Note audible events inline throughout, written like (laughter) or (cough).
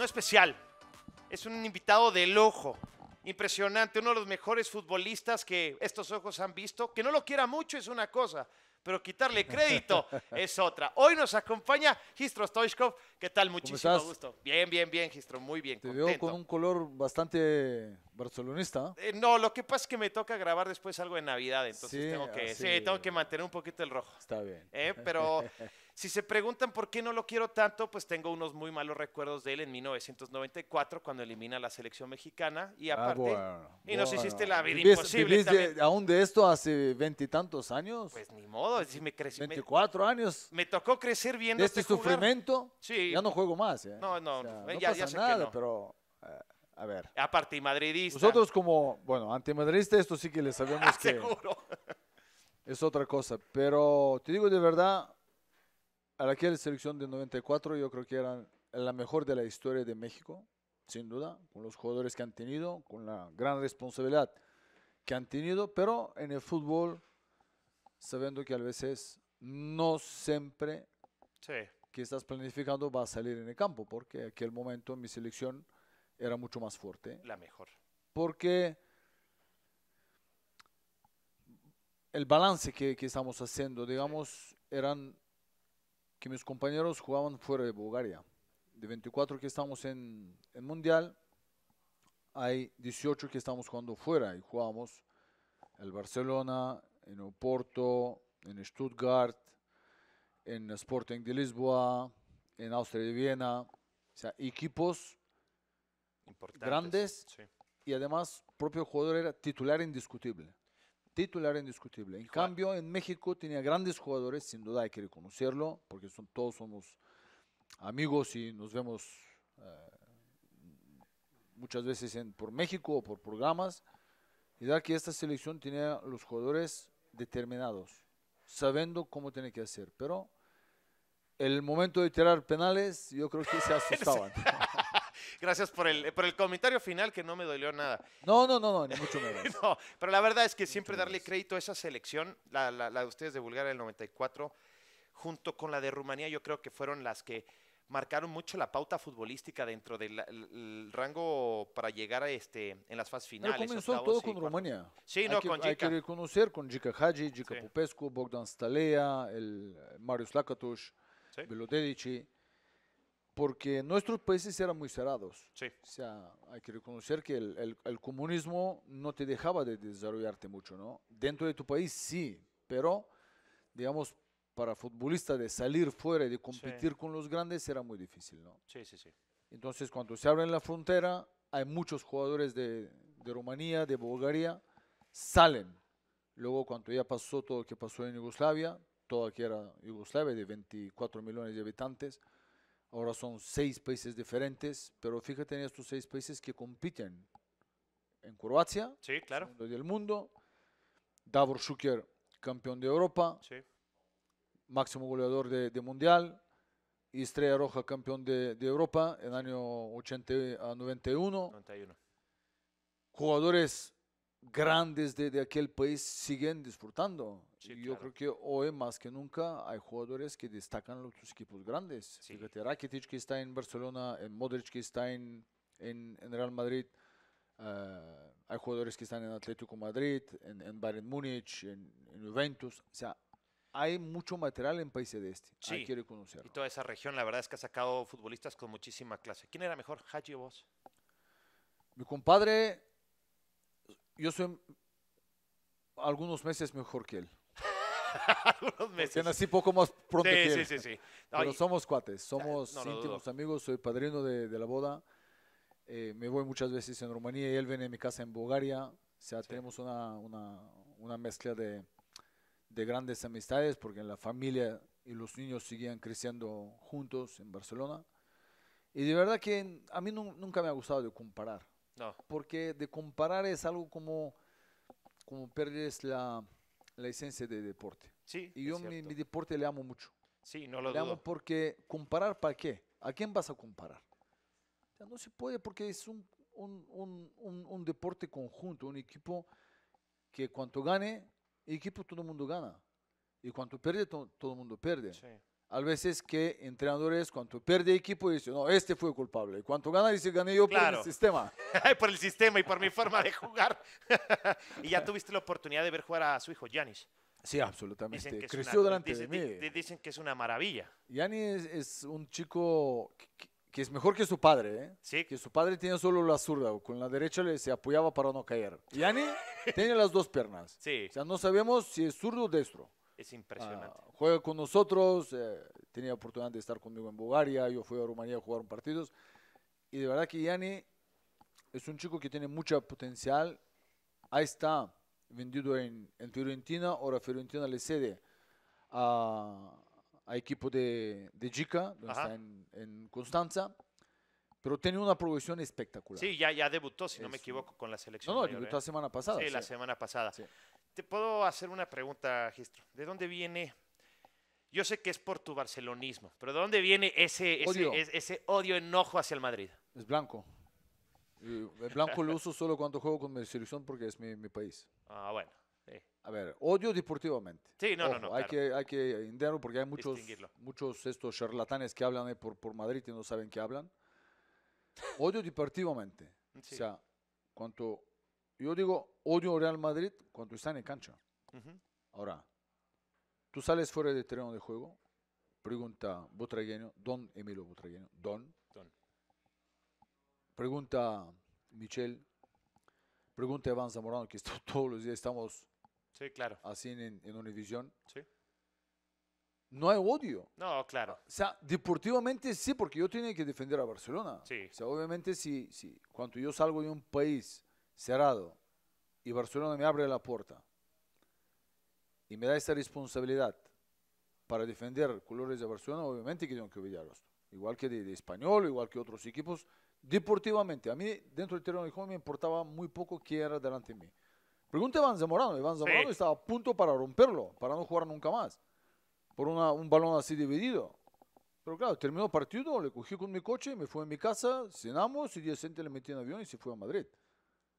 no especial, es un invitado del ojo. Impresionante, uno de los mejores futbolistas que estos ojos han visto. Que no lo quiera mucho es una cosa, pero quitarle crédito (laughs) es otra. Hoy nos acompaña Gistro Stoichkov. ¿Qué tal? Muchísimo gusto. Bien, bien, bien, Gistro, muy bien. Te veo con un color bastante barcelonista. Eh, no, lo que pasa es que me toca grabar después algo de Navidad, entonces tengo, que, ah, tengo que mantener un poquito el rojo. Está bien. Eh, pero (laughs) Si se preguntan por qué no lo quiero tanto, pues tengo unos muy malos recuerdos de él en 1994 cuando elimina la selección mexicana y ah, aparte ah, y nos hiciste la vida imposible aún de esto hace veintitantos años. Pues ni modo, si me crecí 24 años. Me tocó crecer viendo este, este sufrimiento. Sí. Ya no juego más. ¿eh? No, no, no eh, pasa ya nada, pero eh, a ver. Aparte madridista. Nosotros como, bueno, antimadridista esto sí que le sabemos (laughs) que es otra cosa, pero te digo de verdad aquella selección de 94 yo creo que era la mejor de la historia de México, sin duda, con los jugadores que han tenido, con la gran responsabilidad que han tenido, pero en el fútbol, sabiendo que a veces no siempre que estás planificando va a salir en el campo, porque en aquel momento mi selección era mucho más fuerte. La mejor. Porque el balance que, que estamos haciendo, digamos, eran que mis compañeros jugaban fuera de Bulgaria. De 24 que estamos en, el Mundial, hay 18 que estamos jugando fuera y jugamos el Barcelona, en Oporto, en Stuttgart, en Sporting de Lisboa, en Austria de Viena. O sea, equipos grandes y además propio jugador era titular indiscutible titular indiscutible. En cambio, en México tenía grandes jugadores, sin duda hay que reconocerlo, porque son, todos somos amigos y nos vemos eh, muchas veces en, por México o por programas. Y dar que esta selección tenía los jugadores determinados, sabiendo cómo tiene que hacer. Pero el momento de tirar penales, yo creo que se (laughs) asustaban. Gracias por el, por el comentario final que no me dolió nada. No, no, no, no ni mucho (laughs) menos. pero la verdad es que siempre darle crédito a esa selección, la, de ustedes de Bulgaria del 94, junto con la de Rumanía, yo creo que fueron las que marcaron mucho la pauta futbolística dentro del rango para llegar a este en las fases finales. Pero comenzó todo con Rumanía. Sí, no, con Hay que reconocer con Jika Hadji, Jika Popescu, Bogdan Stalea, el eh, Marius Lakatos, Belodedici porque nuestros países eran muy cerrados. Sí. O sea, hay que reconocer que el, comunismo no te dejaba de desarrollarte mucho, ¿no? Dentro de tu país sí, pero, digamos, para futbolista de salir fuera y de competir con los grandes era muy difícil, ¿no? Sí, sí, sí. Entonces, cuando se abre la frontera, hay muchos jugadores de, Rumanía, de Bulgaria, salen. Luego, cuando ya pasó todo lo que pasó en Yugoslavia, toda que era Yugoslavia de 24 millones de habitantes, Ahora son seis países diferentes, pero fíjate en estos seis países que compiten. En Croacia, sí, claro. del mundo, Davor Šuker, campeón de Europa, máximo goleador de, Mundial, y Estrella Roja, campeón de, Europa en el año 80 a 91. Jugadores grandes de, aquel país siguen disfrutando. Yo creo que hoy más que nunca hay jugadores que destacan los equipos grandes. Fíjate, Rakitic que está en Barcelona, en eh, Modric que está en, en, Real Madrid. Eh, hay jugadores que están en Atlético Madrid, en, en Bayern Múnich, en, Juventus. O sea, hay mucho material en países de este. Sí. Y toda esa región, la verdad es que ha sacado futbolistas con muchísima clase. ¿Quién era mejor, Haji o vos? Mi compadre yo soy algunos meses mejor que él. (laughs) algunos meses. nací poco más pronto que él. Sí, sí, sí. Pero somos cuates, somos íntimos amigos, soy padrino de, la boda. Eh, me voy muchas veces en Rumanía y él viene a mi casa en Bulgaria. O sea, tenemos una, una, una mezcla de, de, grandes amistades porque la familia y los niños seguían creciendo juntos en Barcelona. Y de verdad que a mí nunca me ha gustado de comparar. Porque de comparar es algo como, como perdes la, la esencia de deporte. Sí. Y yo mi, mi, deporte le amo mucho. Sí, no lo le amo porque comparar para qué? ¿A quién vas a comparar? no se puede porque es un, deporte conjunto, un equipo que cuanto gane, equipo todo el mundo gana. Y cuanto pierde, todo el mundo pierde. Sí a veces que entrenadores cuando pierde equipo dicen, no, este fue culpable. Y Cuando gana dice, gané yo por el sistema. (laughs) por el sistema y por mi forma de jugar. (laughs) y ya tuviste la oportunidad de ver jugar a su hijo, Janis Sí, absolutamente. Creció delante de mí. Dicen que es una maravilla. Janis es, un chico que, es mejor que su padre. ¿eh? Que su padre tenía solo la zurda, con la derecha le se apoyaba para no caer. Janis (laughs) tiene las dos piernas. O sea, no sabemos si es zurdo o destro. Es ah, impresionante. juega con nosotros, eh, tenía oportunidad de estar conmigo en Bulgaria, yo fui a Rumanía a jugar partidos. Y de verdad que Yani es un chico que tiene mucho potencial. Ahí está, vendido en, en Fiorentina, ahora Fiorentina le cede a, equipo de, de Gica, donde está en, Constanza pero tiene una progresión espectacular. Sí, ya, ya debutó, si no me equivoco, con la selección. No, no, debutó ¿eh? la semana pasada. Sí, la semana pasada. Sí. Te puedo hacer una pregunta, Gistro. ¿De dónde viene? Yo sé que es por tu barcelonismo, pero ¿de dónde viene ese, ese, odio. ese, odio, enojo hacia el Madrid? Es blanco. Eh, el blanco lo uso solo cuando juego con mi selección porque es mi, país. Ah, bueno. A ver, odio deportivamente. Sí, no, no, no. Hay, que, hay que entenderlo porque hay muchos, muchos estos charlatanes que hablan por, por Madrid y no saben qué hablan. Odio deportivamente. O sea, cuánto yo digo, odio Real Madrid cuando están en cancha. Ahora, tú sales fuera del terreno de juego, pregunta don Emilio Botragueño, don. don. Pregunta Michel, pregunta Iván Zamorano, que está, (laughs) todos los días estamos sí, claro. así en, en Univisión. Sí. No hay odio. No, claro. O sea, deportivamente sí, porque yo tiene que defender a Barcelona. Sí. O sea, obviamente, si, sí, cuando yo salgo de un país cerrado y Barcelona me abre la puerta y me da esa responsabilidad para defender colores de Barcelona, obviamente que tengo que olvidarlos Igual que de, de, Español, igual que otros equipos, deportivamente. A mí, dentro del terreno de juego, me importaba muy poco quién era delante de mí. Pregunta a Iván Zamorano. Iván Zamorano estaba a punto para romperlo, para no jugar nunca más. Por un balón así dividido. Pero claro, terminó el partido, le cogí con mi coche, me fui a mi casa, cenamos y día siguiente le metí en avión y se fue a Madrid.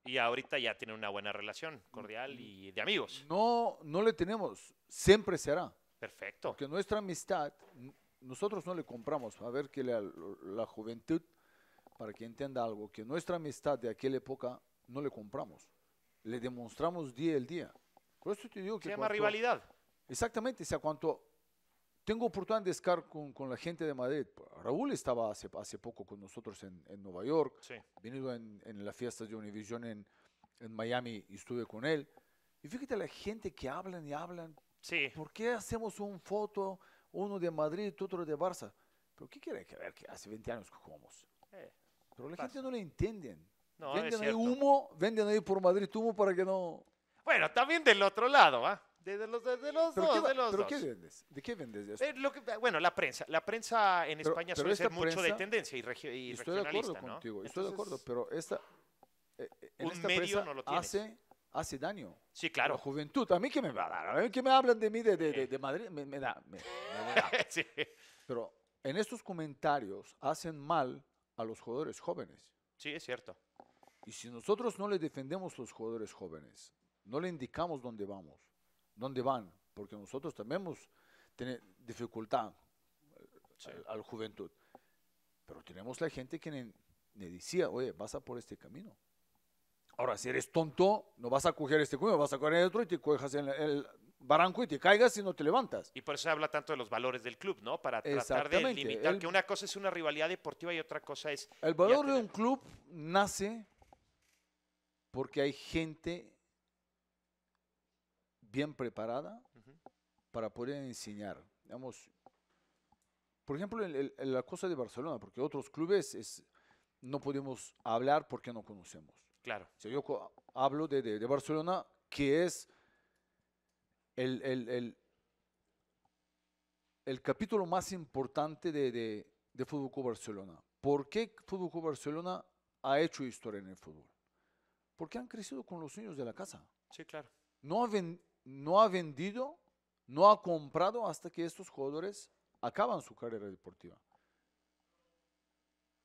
Y ahorita ya tiene una buena relación cordial mm. y de amigos. No, no le tenemos. Siempre será. Perfecto. Porque nuestra amistad, nosotros no le compramos. A ver que la, juventud, para que entienda algo, que nuestra amistad de aquella época no le compramos. Le demostramos día el día. Por eso te digo que. Se llama rivalidad. Exactamente. O sea, cuanto tengo oportunidad de estar con, con, la gente de Madrid. Raúl estaba hace, hace poco con nosotros en, en Nueva York. Sí. Venido en, en la fiesta de Univision en, en Miami y estuve con él. Y fíjate la gente que hablan y hablan. Sí. ¿Por qué hacemos un foto, uno de Madrid, otro de Barça? ¿Pero qué quiere que ver que hace 20 años que jugamos? Eh, Pero la gente no le entienden. No, venden ahí humo, venden ahí por Madrid humo para que no... Bueno, también del otro lado, ¿ah? de los, de los dos, de los ¿pero dos. qué vendes? ¿De qué vendes? Eh, bueno, la prensa. La prensa en España suele ser mucho de tendencia y, regionalista estoy de acuerdo contigo, estoy de acuerdo, pero esta, eh, eh, en esta medio no lo hace, hace daño. Sí, claro. La juventud, a mí qué me va a dar, a mí qué me hablan de mí de, de, de, Madrid, me, da. da. (laughs) sí. Pero en estos comentarios hacen mal a los jugadores jóvenes. Sí, es cierto. Y si nosotros no le defendemos a los jugadores jóvenes, no le indicamos dónde vamos, ¿Dónde van? Porque nosotros tenemos dificultad eh, a, la juventud. Pero tenemos la gente que le decía, oye, vas a por este camino. Ahora, si eres tonto, no vas a coger este camino, vas a coger el otro y te cojas en el, barranco y te caigas y no te levantas. Y por eso se habla tanto de los valores del club, ¿no? Para tratar de limitar que una cosa es una rivalidad deportiva y otra cosa es... El valor de un club nace porque hay gente bien preparada para poder enseñar. Digamos, por ejemplo, la cosa de Barcelona, porque otros clubes es, no podemos hablar porque no conocemos. Claro. yo hablo de, de, Barcelona, que es el, el, el capítulo más importante de, de, Fútbol Club Barcelona. ¿Por qué Fútbol Club Barcelona ha hecho historia en el fútbol? Porque han crecido con los niños de la casa. Sí, claro. No, no ha vendido, no ha comprado hasta que estos jugadores acaban su carrera deportiva.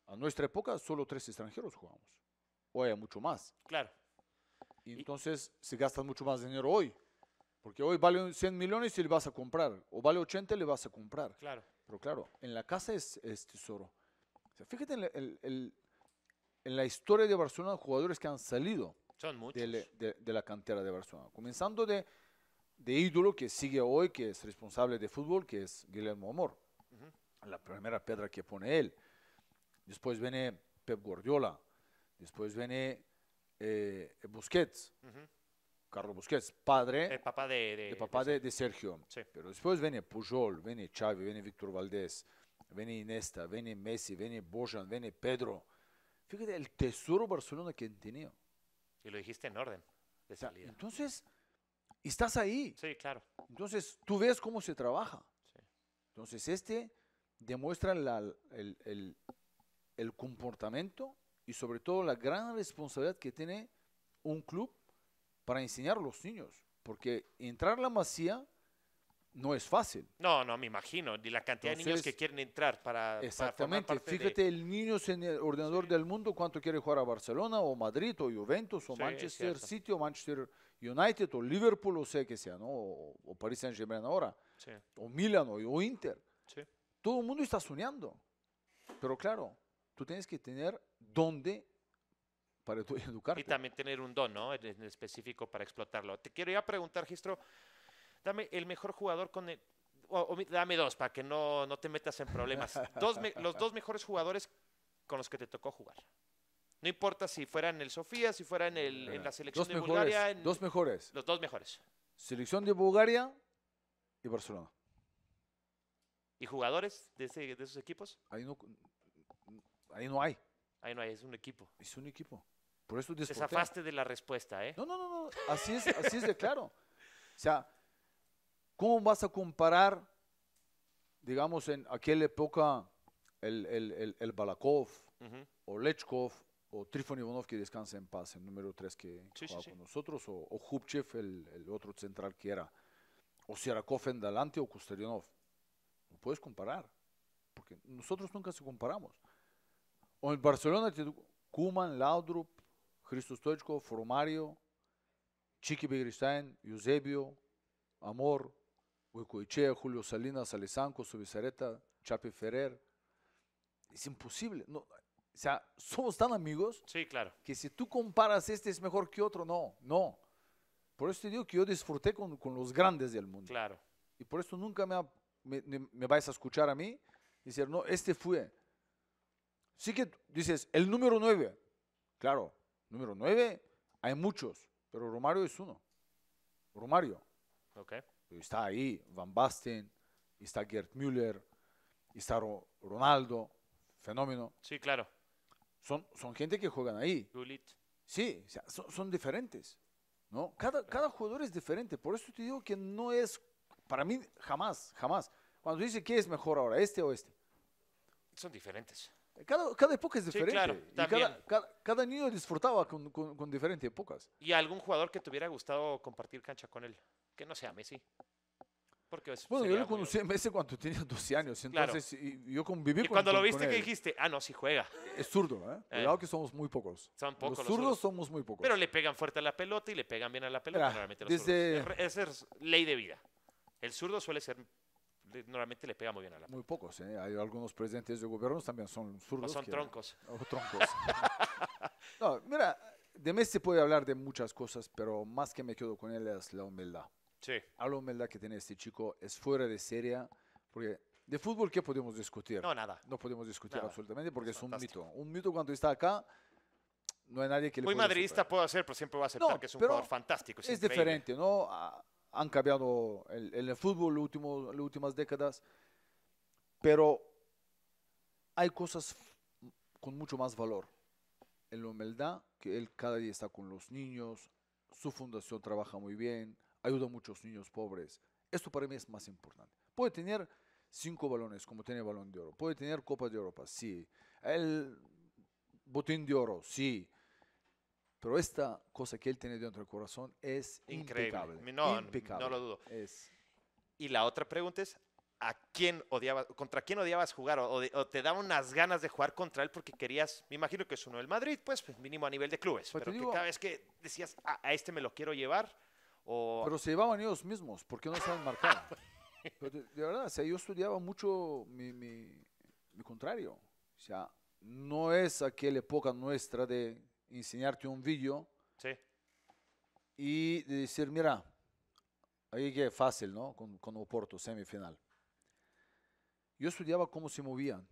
A nuestra época solo tres extranjeros jugamos. Hoy hay mucho más. Claro. Y entonces se gasta mucho más dinero hoy. Porque hoy vale 100 millones y le vas a comprar. O vale 80 y le vas a comprar. Claro. Pero claro, en la casa es, tesoro. fíjate en, la, historia de Barcelona, jugadores que han salido. de, la cantera de Barcelona. Comenzando de, de ídolo que sigue hoy, que es responsable de fútbol, que es Guillermo Amor. La primera piedra que pone él. Después viene Pep Guardiola. Después viene eh, Busquets. Carlos Busquets, padre. El papá de, el papá de, Sergio. Pero después viene Pujol, viene Xavi, viene Víctor Valdés, viene Iniesta, viene Messi, viene Bojan, viene Pedro. Fíjate el tesoro Barcelona que tenía. Y lo dijiste en orden de salida. entonces y estás ahí. Sí, claro. Entonces, tú ves cómo se trabaja. Entonces, este demuestra el, comportamiento y sobre todo la gran responsabilidad que tiene un club para enseñar a los niños. Porque entrar a la masía no es fácil. No, no, me imagino. De la cantidad de niños que quieren entrar para. Exactamente. Fíjate, el niño en el ordenador del mundo, cuánto quiere jugar a Barcelona, o Madrid, o Juventus, o Manchester City, o Manchester United o Liverpool o sé que sea, ¿no? O, Paris Saint Germain ahora, o Milan o, Inter. Todo el mundo está soñando. Pero claro, tú tienes que tener dónde para tu (laughs) educarte. Y también tener un don, ¿no? específico para explotarlo. Te quiero ya preguntar, Gistro, dame el mejor jugador con dame dos para que no, no te metas en problemas. (laughs) dos los dos mejores jugadores con los que te tocó jugar. No importa si fuera en el Sofía, si fuera en, el, la selección de Bulgaria. dos mejores. Los dos mejores. Selección de Bulgaria y Barcelona. ¿Y jugadores de, de esos equipos? Ahí no, hay. Ahí no hay, es un equipo. Es un equipo. Por eso Te Desafaste de la respuesta, ¿eh? No, no, no, Así es, así es de claro. O sea, ¿cómo vas a comparar, digamos, en aquella época el, Balakov, o Lechkov? o Trifon Ivanov que descansa en paz, el número 3 que con nosotros, o, o el, otro central que era, o Sirakov en delante o Kusterionov. No puedes comparar, porque nosotros nunca se comparamos. O en Barcelona, Kuman, Laudrup, Christos Stoichko, Formario, Chiqui Begristain, Eusebio, Amor, Echea, Julio Salinas, Alessanco, Subizareta, chapi Ferrer. Es imposible. No, o sea, somos tan amigos sí, claro. que si tú comparas este es mejor que otro, no, no. Por eso te digo que yo disfruté con, con los grandes del mundo. Claro. Y por eso nunca me, me, me vais a escuchar a mí y decir, no, este fue. Sí que dices, el número 9. Claro, número 9 hay muchos, pero Romario es uno. Romario. Okay. Está ahí Van Basten, está Gerd Müller, está Ronaldo, fenómeno. Sí, claro son, gente que juegan ahí. Sí, son, diferentes. ¿no? Cada, jugador es diferente. Por eso te digo que no es, para mí, jamás, jamás. Cuando dice ¿qué es mejor ahora, este o este. Son diferentes. Cada, época es diferente. cada, niño disfrutaba con, con diferentes épocas. ¿Y algún jugador que te hubiera gustado compartir cancha con él? Que no sea Messi bueno, yo lo conocí a Messi cuando tenía 12 años, entonces y yo conviví ¿Y cuando lo viste, ¿qué dijiste? Ah, no, si juega. (laughs) Es zurdo, ¿eh? eh. que somos muy pocos. Son pocos. Los, zurdos somos muy pocos. Pero le pegan fuerte a la pelota y le pegan bien a la pelota. Ah, desde... Esa es ley de vida. El zurdo suele ser normalmente le pega muy bien a la pelota. Muy pocos, ¿eh? hay algunos presidentes de gobiernos también son zurdos. O son troncos. (laughs) O troncos. (laughs) no, mira, de Messi puede hablar de muchas cosas, pero más que me quedo con él es la humildad la humildad que tiene este chico es fuera de serie, porque de fútbol, ¿qué podemos discutir? No, nada. No podemos discutir absolutamente porque es, un mito. Un mito cuando está acá, no hay nadie que Muy Muy madridista puede ser, pero siempre va a aceptar que es un jugador fantástico. Es, diferente, ¿no? Han cambiado el, el fútbol las últimas décadas, pero hay cosas con mucho más valor. En la humildad, que él cada día está con los niños, su fundación trabaja muy bien, ayuda a muchos niños pobres. Esto para mí es más importante. Puede tener cinco balones, como tiene balón de oro. Puede tener Copa de Europa, sí. El botín de oro, sí. Pero esta cosa que él tiene dentro del corazón es increíble. Impecable. No, no lo dudo. Es. Y la otra pregunta es, ¿a quién odiabas, contra quién odiabas jugar? O, te daban unas ganas de jugar contra él porque querías, me imagino que es uno del Madrid, pues, pues mínimo a nivel de clubes. Pues pero que cada vez que decías, ah, a, este me lo quiero llevar, pero se llevaban ellos mismos, porque no saben marcar. (laughs) Ah, de, verdad, yo estudiaba mucho mi, contrario. O sea, no es aquella época nuestra de enseñarte un vídeo y decir, mira, ahí que fácil, ¿no? Con, con Oporto, semifinal. Yo estudiaba cómo se movían.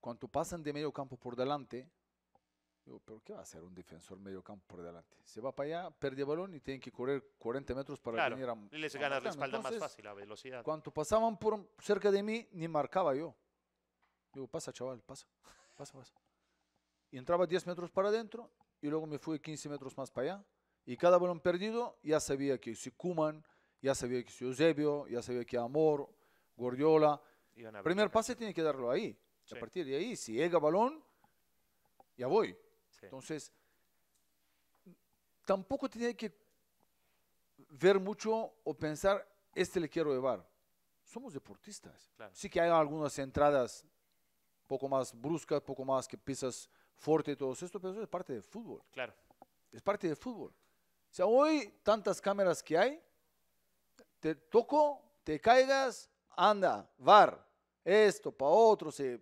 Cuando pasan de medio campo por delante, Digo, pero ¿qué va a hacer un defensor medio campo por delante? Se va para allá, pierde balón y tienen que correr 40 metros para claro, venir a. Y les gana la espalda más fácil, la velocidad. Cuando pasaban por cerca de mí, ni marcaba yo. Digo, pasa, chaval, pasa, pasa, pasa. Y entraba 10 metros para adentro y luego me fui 15 metros más para allá. Y cada balón perdido ya sabía que si Kuman, ya sabía que si Eusebio, ya sabía que Amor, Gordiola. Primer pase tiene que darlo ahí. A partir de ahí, si llega balón, ya voy. Entonces, tampoco tiene que ver mucho o pensar, este le quiero llevar. Somos deportistas. Sí que hay algunas entradas poco más bruscas, poco más que pisas fuerte y todo esto, pero eso es parte del fútbol. Claro. Es parte del fútbol. O sea, hoy tantas cámaras que hay, te toco, te caigas, anda, var, esto, para otro, se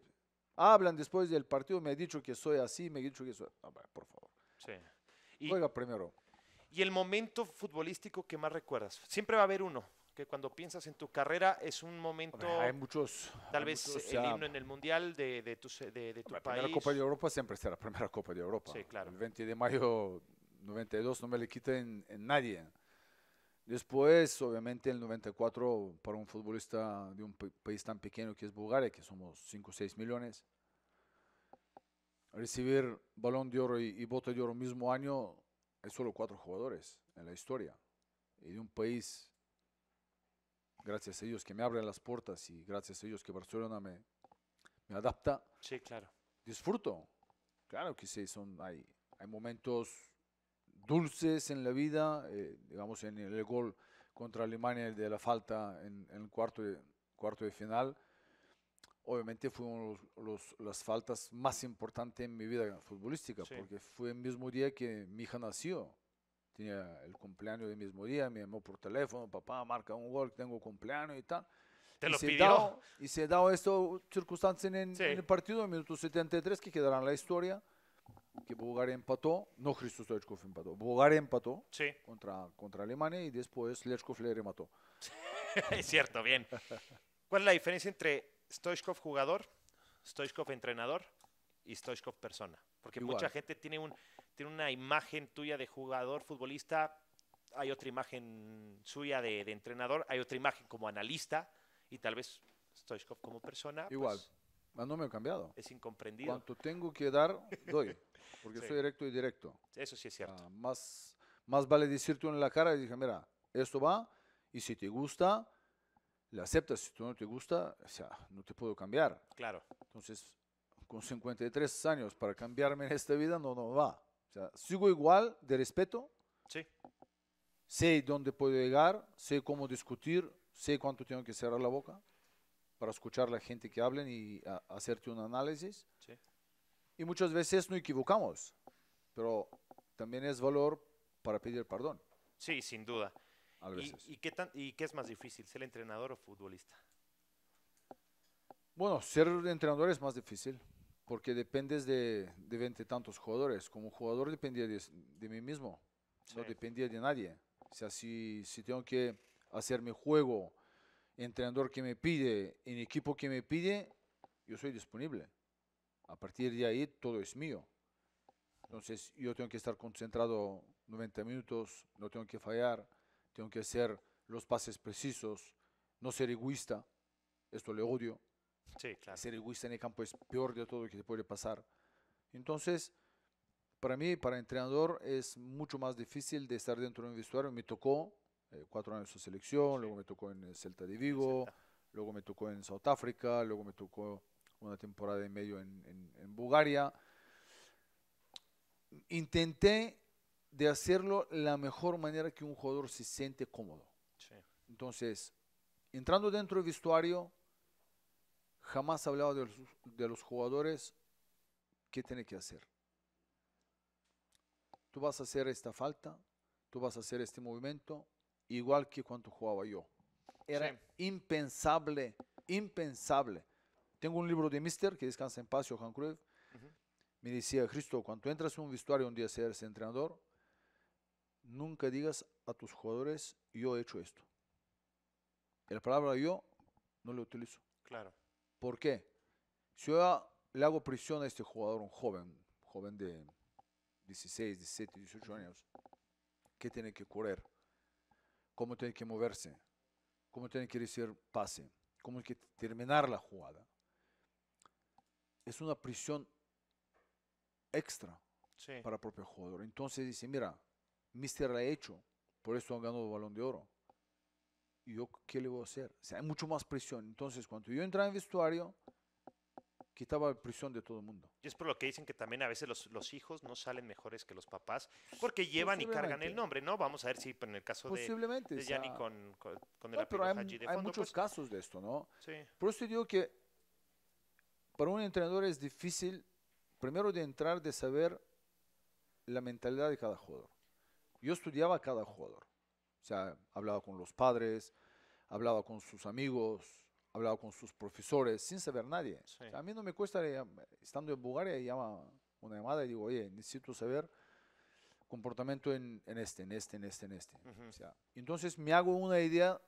hablan después del partido, me ha dicho que soy así, me ha dicho que soy... por favor. Sí. Y, Juega primero. ¿Y el momento futbolístico que más recuerdas? Siempre va a haber uno, que cuando piensas en tu carrera es un momento... hay muchos. Tal vez el himno en el Mundial de, de tu, de, tu país. La primera Copa de Europa siempre será la primera Copa de Europa. Sí, claro. El 20 de mayo 92 no me le quiten en nadie. Después, obviamente, el 94 para un futbolista de un país tan pequeño que es Bulgaria, que somos 5 o 6 millones, recibir balón de oro y, y de oro mismo año, es solo cuatro jugadores en la historia. Y de un país, gracias a ellos que me abren las puertas y gracias a ellos que Barcelona me, me adapta. Sí, claro. Disfruto. Claro que sí, son, hay, hay momentos dulces en la vida, eh, digamos en el gol contra Alemania de la falta en, el cuarto de, cuarto de final. Obviamente fue los, los, las faltas más importantes en mi vida futbolística, porque fue el mismo día que mi hija nació. Tenía el cumpleaños del mismo día, me llamó por teléfono, papá, marca un gol, tengo cumpleaños y tal. ¿Te y lo se pidió? y se ha dado esto circunstancia en, en, el partido, en el minuto 73, que quedará en la historia que Bulgaria empató, no Cristo Stoichkov empató, Bulgaria empató contra, contra Alemania y después Lechkov le remató. (laughs) es cierto, bien. ¿Cuál es la diferencia entre Stoichkov jugador, Stoichkov entrenador y Stoichkov persona? Porque mucha gente tiene, un, tiene una imagen tuya de jugador futbolista, hay otra imagen suya de, de entrenador, hay otra imagen como analista y tal vez Stoichkov como persona. Pues Igual no me he cambiado. Es incomprendido. Cuanto tengo que dar, doy, porque (laughs) soy directo y directo. Eso sí es cierto. Ah, más, más vale decirte en la cara y dije, mira, esto va, y si te gusta, le aceptas, si tú no te gusta, o sea, no te puedo cambiar. Claro. Entonces, con 53 años para cambiarme en esta vida no, no va. O sea, sigo igual de respeto. Sí. Sé dónde puedo llegar, sé cómo discutir, sé cuánto tengo que cerrar la boca para escuchar la gente que hablen y hacerte un análisis. Sí. Y muchas veces no equivocamos, pero también es valor para pedir perdón. Sí, sin duda. ¿Y, qué ¿Y qué es más difícil, ser entrenador o futbolista? Bueno, ser entrenador es más difícil porque dependes de, de 20 tantos jugadores. Como jugador dependía de, mí mismo, no dependía de nadie. O sea, si, si tengo que hacer mi juego, entrenador que me pide, en equipo que me pide, yo soy disponible. A partir de ahí todo es mío. Entonces yo tengo que estar concentrado 90 minutos, no tengo que fallar, tengo que hacer los pases precisos, no ser egoísta, esto le odio. Sí, claro. Ser egoísta en el campo es peor de todo lo que te puede pasar. Entonces, para mí, para entrenador, es mucho más difícil de estar dentro de un vestuario. Me tocó eh, cuatro años de selección, luego me tocó en eh, Celta de Vigo, luego me tocó en Sudáfrica luego me tocó una temporada y medio en, en, Bulgaria. Intenté de hacerlo la mejor manera que un jugador se siente cómodo. Entonces, entrando dentro del vestuario, jamás hablaba de los, de los jugadores qué tiene que hacer. Tú vas a hacer esta falta, tú vas a hacer este movimiento, igual que cuando jugaba yo. Era impensable, impensable. Tengo un libro de Mister, que descansa en paz, Johan cruz Me decía, Cristo, cuando entras en un vestuario un día ese entrenador, nunca digas a tus jugadores, yo he hecho esto. La palabra yo no lo utilizo. Claro. ¿Por qué? Si yo le hago prisión a este jugador, un joven, joven de 16, 17, 18 años, ¿qué tiene que correr? cómo tiene que moverse, cómo tiene que decir pase, cómo hay que terminar la jugada. Es una prisión extra para el propio jugador. Entonces dice, mira, Mister la ha hecho, por eso han ganado el balón de oro. ¿Y yo qué le voy a hacer? O sea, hay mucho más prisión. Entonces, cuando yo entré en vestuario, quitaba prisión de todo el mundo. Y es por lo que dicen que también a veces los, hijos no salen mejores que los papás porque pues, llevan y cargan el nombre, ¿no? Vamos a ver si en el caso de, de con, el pero de muchos pues casos de esto, ¿no? Sí. Por eso digo que para un entrenador es difícil, primero de entrar, de saber la mentalidad de cada jugador. Yo estudiaba a cada jugador. O sea, hablaba con los padres, hablaba con sus amigos, hablado con sus profesores sin saber nadie. a mí no me cuesta, eh, estando en Bulgaria, llama una llamada y digo, oye, necesito saber comportamiento en, este, en este, en este, en este. entonces me hago una idea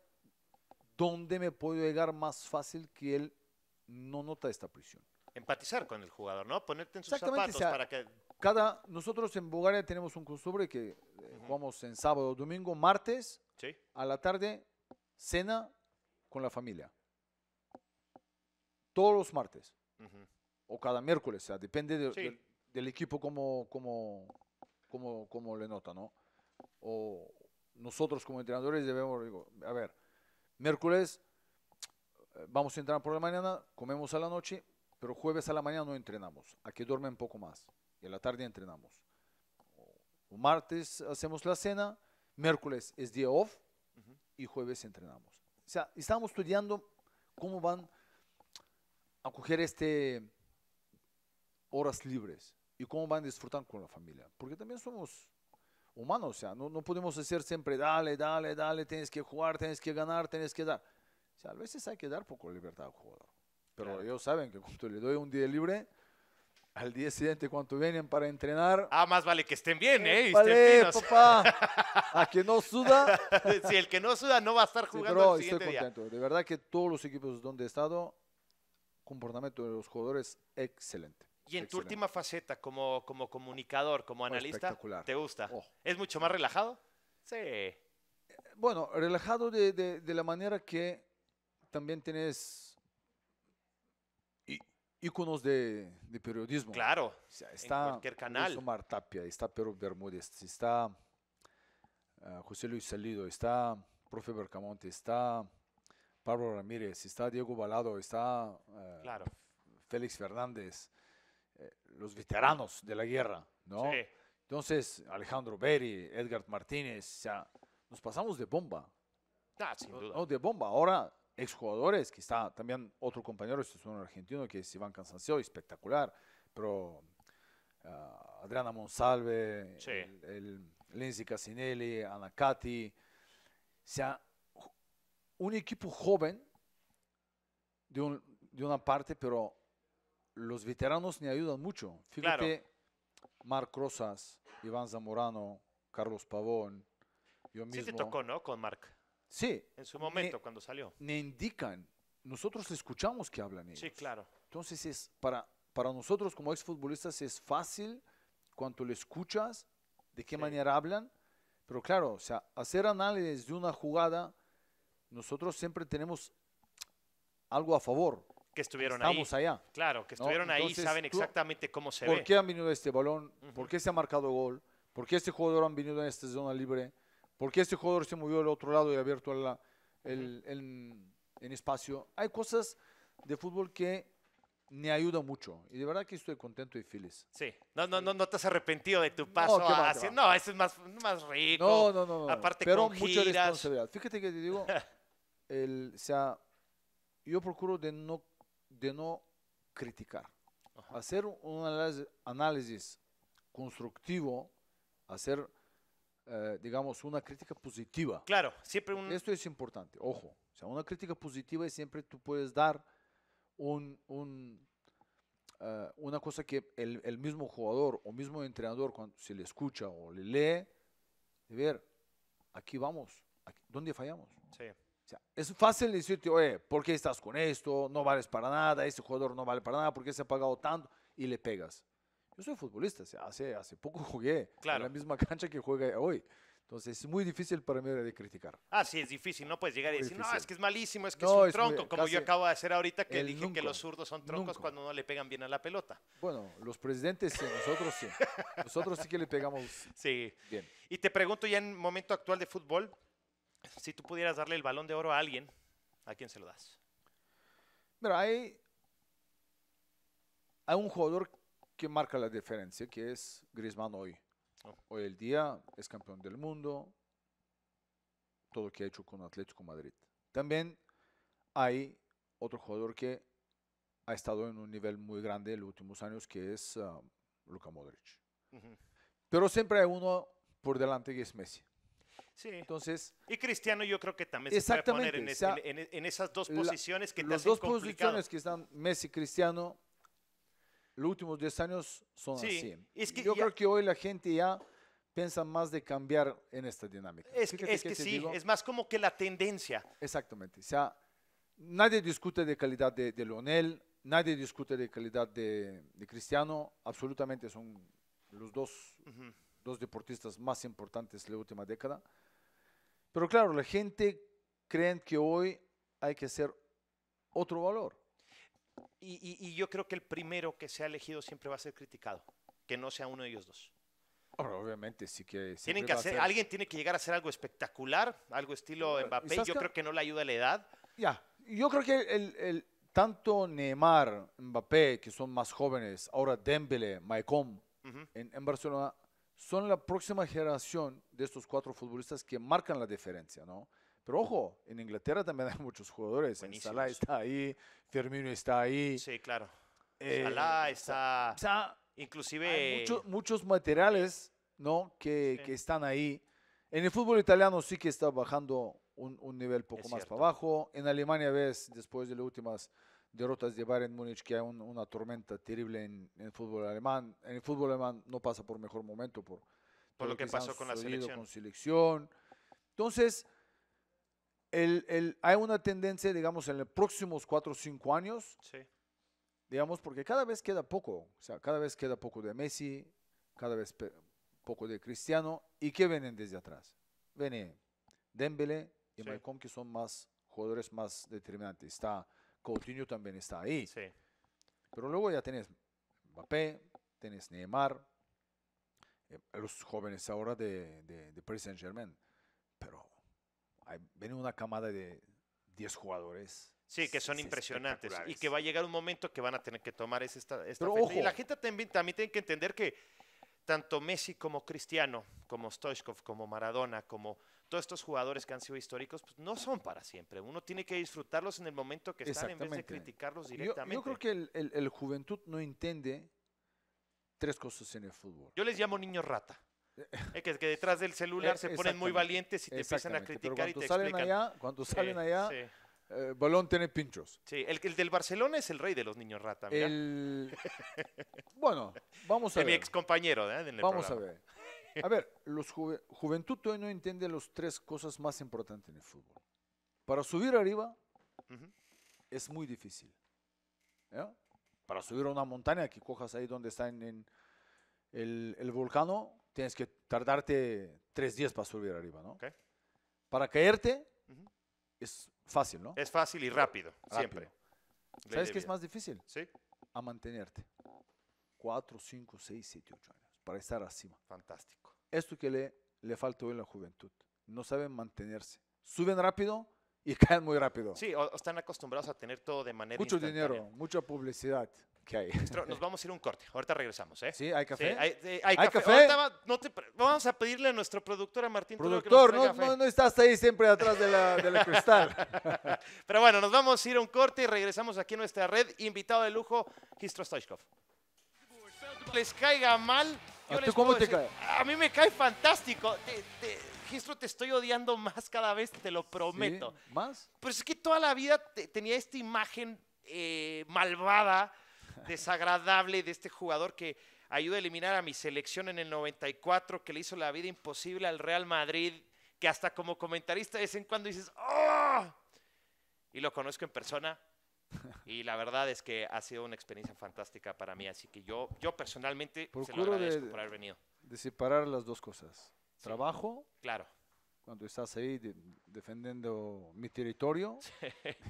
dónde me puedo llegar más fácil que él no nota esta prisión. Empatizar con el jugador, ¿no? Ponerte en sus zapatos para que... Cada, nosotros en Bulgaria tenemos un costumbre que eh, jugamos en sábado, domingo, martes, a la tarde, cena con la familia todos los martes o cada miércoles, o sea, depende del, equipo como, como, como, como le nota, ¿no? O nosotros como entrenadores debemos, digo, a ver, miércoles eh, vamos a entrenar por la mañana, comemos a la noche, pero jueves a la mañana no entrenamos, aquí duermen un poco más y a la tarde entrenamos. O martes hacemos la cena, miércoles es día off y jueves entrenamos. O sea, estamos estudiando cómo van coger este horas libres y cómo van a disfrutar con la familia. Porque también somos humanos, o sea, no, no podemos hacer siempre, dale, dale, dale, tienes que jugar, tienes que ganar, tienes que dar. O sea, a veces hay que dar poco libertad al jugador. Pero ellos saben que cuando le doy un día libre, al día siguiente cuando vienen para entrenar. Ah, más vale que estén bien, ¿eh? vale, papá. (laughs) A que no suda. si (laughs) el que no suda no va a estar jugando pero estoy contento. De verdad que todos los equipos donde he estado comportamiento de los jugadores excelente. Y en tu última faceta como, como comunicador, como analista, ¿te gusta? Oh. ¿Es mucho más relajado? Sí. Bueno, relajado de, de, la manera que también tienes íconos de, de, periodismo. Claro, está en cualquier canal. Está Martapia, está Pedro Bermúdez, está eh, José Luis Salido, está Profe Bercamonte, está Pablo Ramírez, está Diego Balado, está eh, claro. Félix Fernández, eh, los veteranos de la guerra, ¿no? Sí. Entonces, Alejandro Berry, Edgar Martínez, o sea, nos pasamos de bomba. Ah, sin duda. No, de bomba. Ahora, exjugadores, que está también otro compañero, este es un argentino, que es Iván Cansancio, espectacular, pero ah, Adriana Monsalve, el, Lindsay Casinelli, Anacati, o sea, un equipo joven, de, un, de una parte, pero los veteranos me ayudan mucho. Fíjate, Marc Rosas, Iván Zamorano, Carlos Pavón, yo mismo. Sí te tocó, ¿no? Con Marc. Sí. En su momento, cuando salió. Me indican, nosotros escuchamos que hablan ellos. Sí, claro. Entonces, es para, para nosotros como exfutbolistas es fácil cuando le escuchas, de qué manera hablan. Pero claro, o sea, hacer análisis de una jugada nosotros siempre tenemos algo a favor. Que estuvieron Estamos allá. Claro, que estuvieron ahí y ahí, saben exactamente cómo se ve. ¿Por qué han venido este balón? ¿Por qué se ha marcado gol? ¿Por qué este jugador han venido en esta zona libre? ¿Por qué este jugador se movió al otro lado y ha abierto el, espacio? Hay cosas de fútbol que me ayudan mucho. Y de verdad que estoy contento y feliz. Sí. No, no, no, no te has arrepentido de tu paso no, No, ese es más, más rico. No, no, no. Pero con mucha responsabilidad. Fíjate que te digo, (laughs) el, sea, yo procuro de no, de no criticar. Hacer un análisis, constructivo, hacer, eh, digamos, una crítica positiva. Claro, siempre Esto es importante, ojo. sea, una crítica positiva es siempre tú puedes dar un, eh, una cosa que el, mismo jugador o mismo entrenador, cuando se le escucha o le lee, ver, aquí vamos, aquí, ¿dónde fallamos? Sí. O sea, es fácil decirte, oye, ¿por qué estás con esto? No vales para nada, este jugador no vale para nada, ¿por qué se ha pagado tanto? Y le pegas. Yo soy futbolista, hace, hace poco (laughs) jugué claro. en la misma cancha que juega hoy. Entonces es muy difícil para mí de criticar. Ah, sí, es difícil, no puedes llegar y decir, no, es que es malísimo, es que es un tronco, como yo acabo de hacer ahorita que dije que los zurdos son troncos cuando no le pegan bien a la pelota. Bueno, los presidentes nosotros sí. (laughs) Nosotros sí que le pegamos sí. bien. Y te pregunto ya en momento actual de fútbol, si tú pudieras darle el balón de oro a alguien, ¿a quién se lo das? Pero hay, un jugador que marca la diferencia, que es Grisman hoy. Oh. Hoy el día es campeón del mundo, todo lo que ha hecho con Atlético Madrid. También hay otro jugador que ha estado en un nivel muy grande en los últimos años, que es ah, Luka Modric. Pero siempre hay uno por delante que es Messi. Sí. Entonces, y Cristiano yo creo que también se puede poner en, esas dos posiciones que te Las dos posiciones que están Messi y Cristiano, los últimos 10 años son así. yo creo que hoy la gente ya piensa más de cambiar en esta dinámica. Es, que, sí, es más como que la tendencia. Exactamente. sea, nadie discute de calidad de, de Lionel, nadie discute de calidad de, Cristiano, absolutamente son los dos, dos deportistas más importantes de la última década pero claro, la gente cree que hoy hay que hacer otro valor. Y, yo creo que el primero que sea elegido siempre va a ser criticado, que no sea uno de ellos dos. obviamente, sí que... Tienen que hacer, Alguien tiene que llegar a hacer algo espectacular, algo estilo Mbappé. Yo creo que no le ayuda la edad. Ya, yo creo que el, tanto Neymar, Mbappé, que son más jóvenes, ahora Dembele, Maicon, en Barcelona, son la próxima generación de estos cuatro futbolistas que marcan la diferencia, ¿no? Pero ojo, en Inglaterra también hay muchos jugadores. Salah está ahí, Firmino está ahí. Sí, claro. Eh, Salah está... O sea, inclusive... Hay muchos materiales, ¿no? Que, que, están ahí. En el fútbol italiano sí que está bajando un, un nivel poco más para abajo. En Alemania ves, después de las últimas derrotas de Bayern Múnich, que hay una tormenta terrible en, el fútbol alemán. En el fútbol alemán no pasa por mejor momento, por, lo que, pasó con la selección. Con selección. Entonces, hay una tendencia, digamos, en los próximos cuatro o cinco años, digamos, porque cada vez queda poco, o sea, cada vez queda poco de Messi, cada vez poco de Cristiano, y qué vienen desde atrás. Viene Dembele y Malcom que son más jugadores más determinantes. Está Coutinho también está ahí. Pero luego ya tenés Mbappé, tenés Neymar, eh, los jóvenes ahora de, de, Saint Germain. Pero hay, viene una camada de 10 jugadores. Sí, que son impresionantes y que va a llegar un momento que van a tener que tomar esa, esta, Y la gente también, también tiene que entender que tanto Messi como Cristiano, como Stoichkov, como Maradona, como todos estos jugadores que han sido históricos, pues no son para siempre. Uno tiene que disfrutarlos en el momento que están en vez de criticarlos directamente. Yo, creo que el, juventud no entiende tres cosas en el fútbol. Yo les llamo niños rata. es eh, que, detrás del celular eh, se ponen muy valientes y te empiezan a criticar y salen Allá, cuando salen allá, balón tiene pinchos. Sí, el, el, del Barcelona es el rey de los niños rata. El... bueno, vamos a ver. Mi ex compañero. ¿eh? vamos a ver. A ver, los Juventud hoy no entiende las tres cosas más importantes en el fútbol. Para subir arriba es muy difícil. Para subir a una montaña que cojas ahí donde está en, el, volcán, tienes que tardarte tres días para subir arriba, ¿no? Para caerte es fácil, ¿no? Es fácil y rápido, siempre. ¿Sabes qué es más difícil? Sí. A mantenerte. Cuatro, cinco, seis, siete, ocho años para estar acima. Fantástico. Esto que le, le falta hoy en la juventud. No saben mantenerse. Suben rápido y (laughs) caen muy rápido. Sí, están acostumbrados a tener todo de manera Mucho dinero, mucha publicidad que hay. nos vamos a ir un corte. Ahorita regresamos, ¿eh? Sí, hay café. hay, café. vamos a pedirle a nuestro productor, a Martín Productor, que no, no, no, estás ahí siempre atrás de la, de la cristal. (laughs) Pero bueno, nos vamos a ir un corte y regresamos aquí a nuestra red. Invitado de lujo, Gistro Stoichkov. Les caiga mal ¿A cómo te cae? A mí me cae fantástico. Te, te, Gistro, te estoy odiando más cada vez, te lo prometo. ¿Más? Pero es que toda la vida tenía esta imagen eh, malvada, desagradable de este jugador que ayuda a eliminar a mi selección en el 94, que le hizo la vida imposible al Real Madrid, que hasta como comentarista de vez en cuando dices, ¡oh! Y lo conozco en persona y la verdad es que ha sido una experiencia fantástica para mí, así que yo, yo personalmente Procuro se agradezco de, por haber venido. De separar las dos cosas, trabajo, claro, cuando estás ahí defendiendo mi territorio (laughs) sí.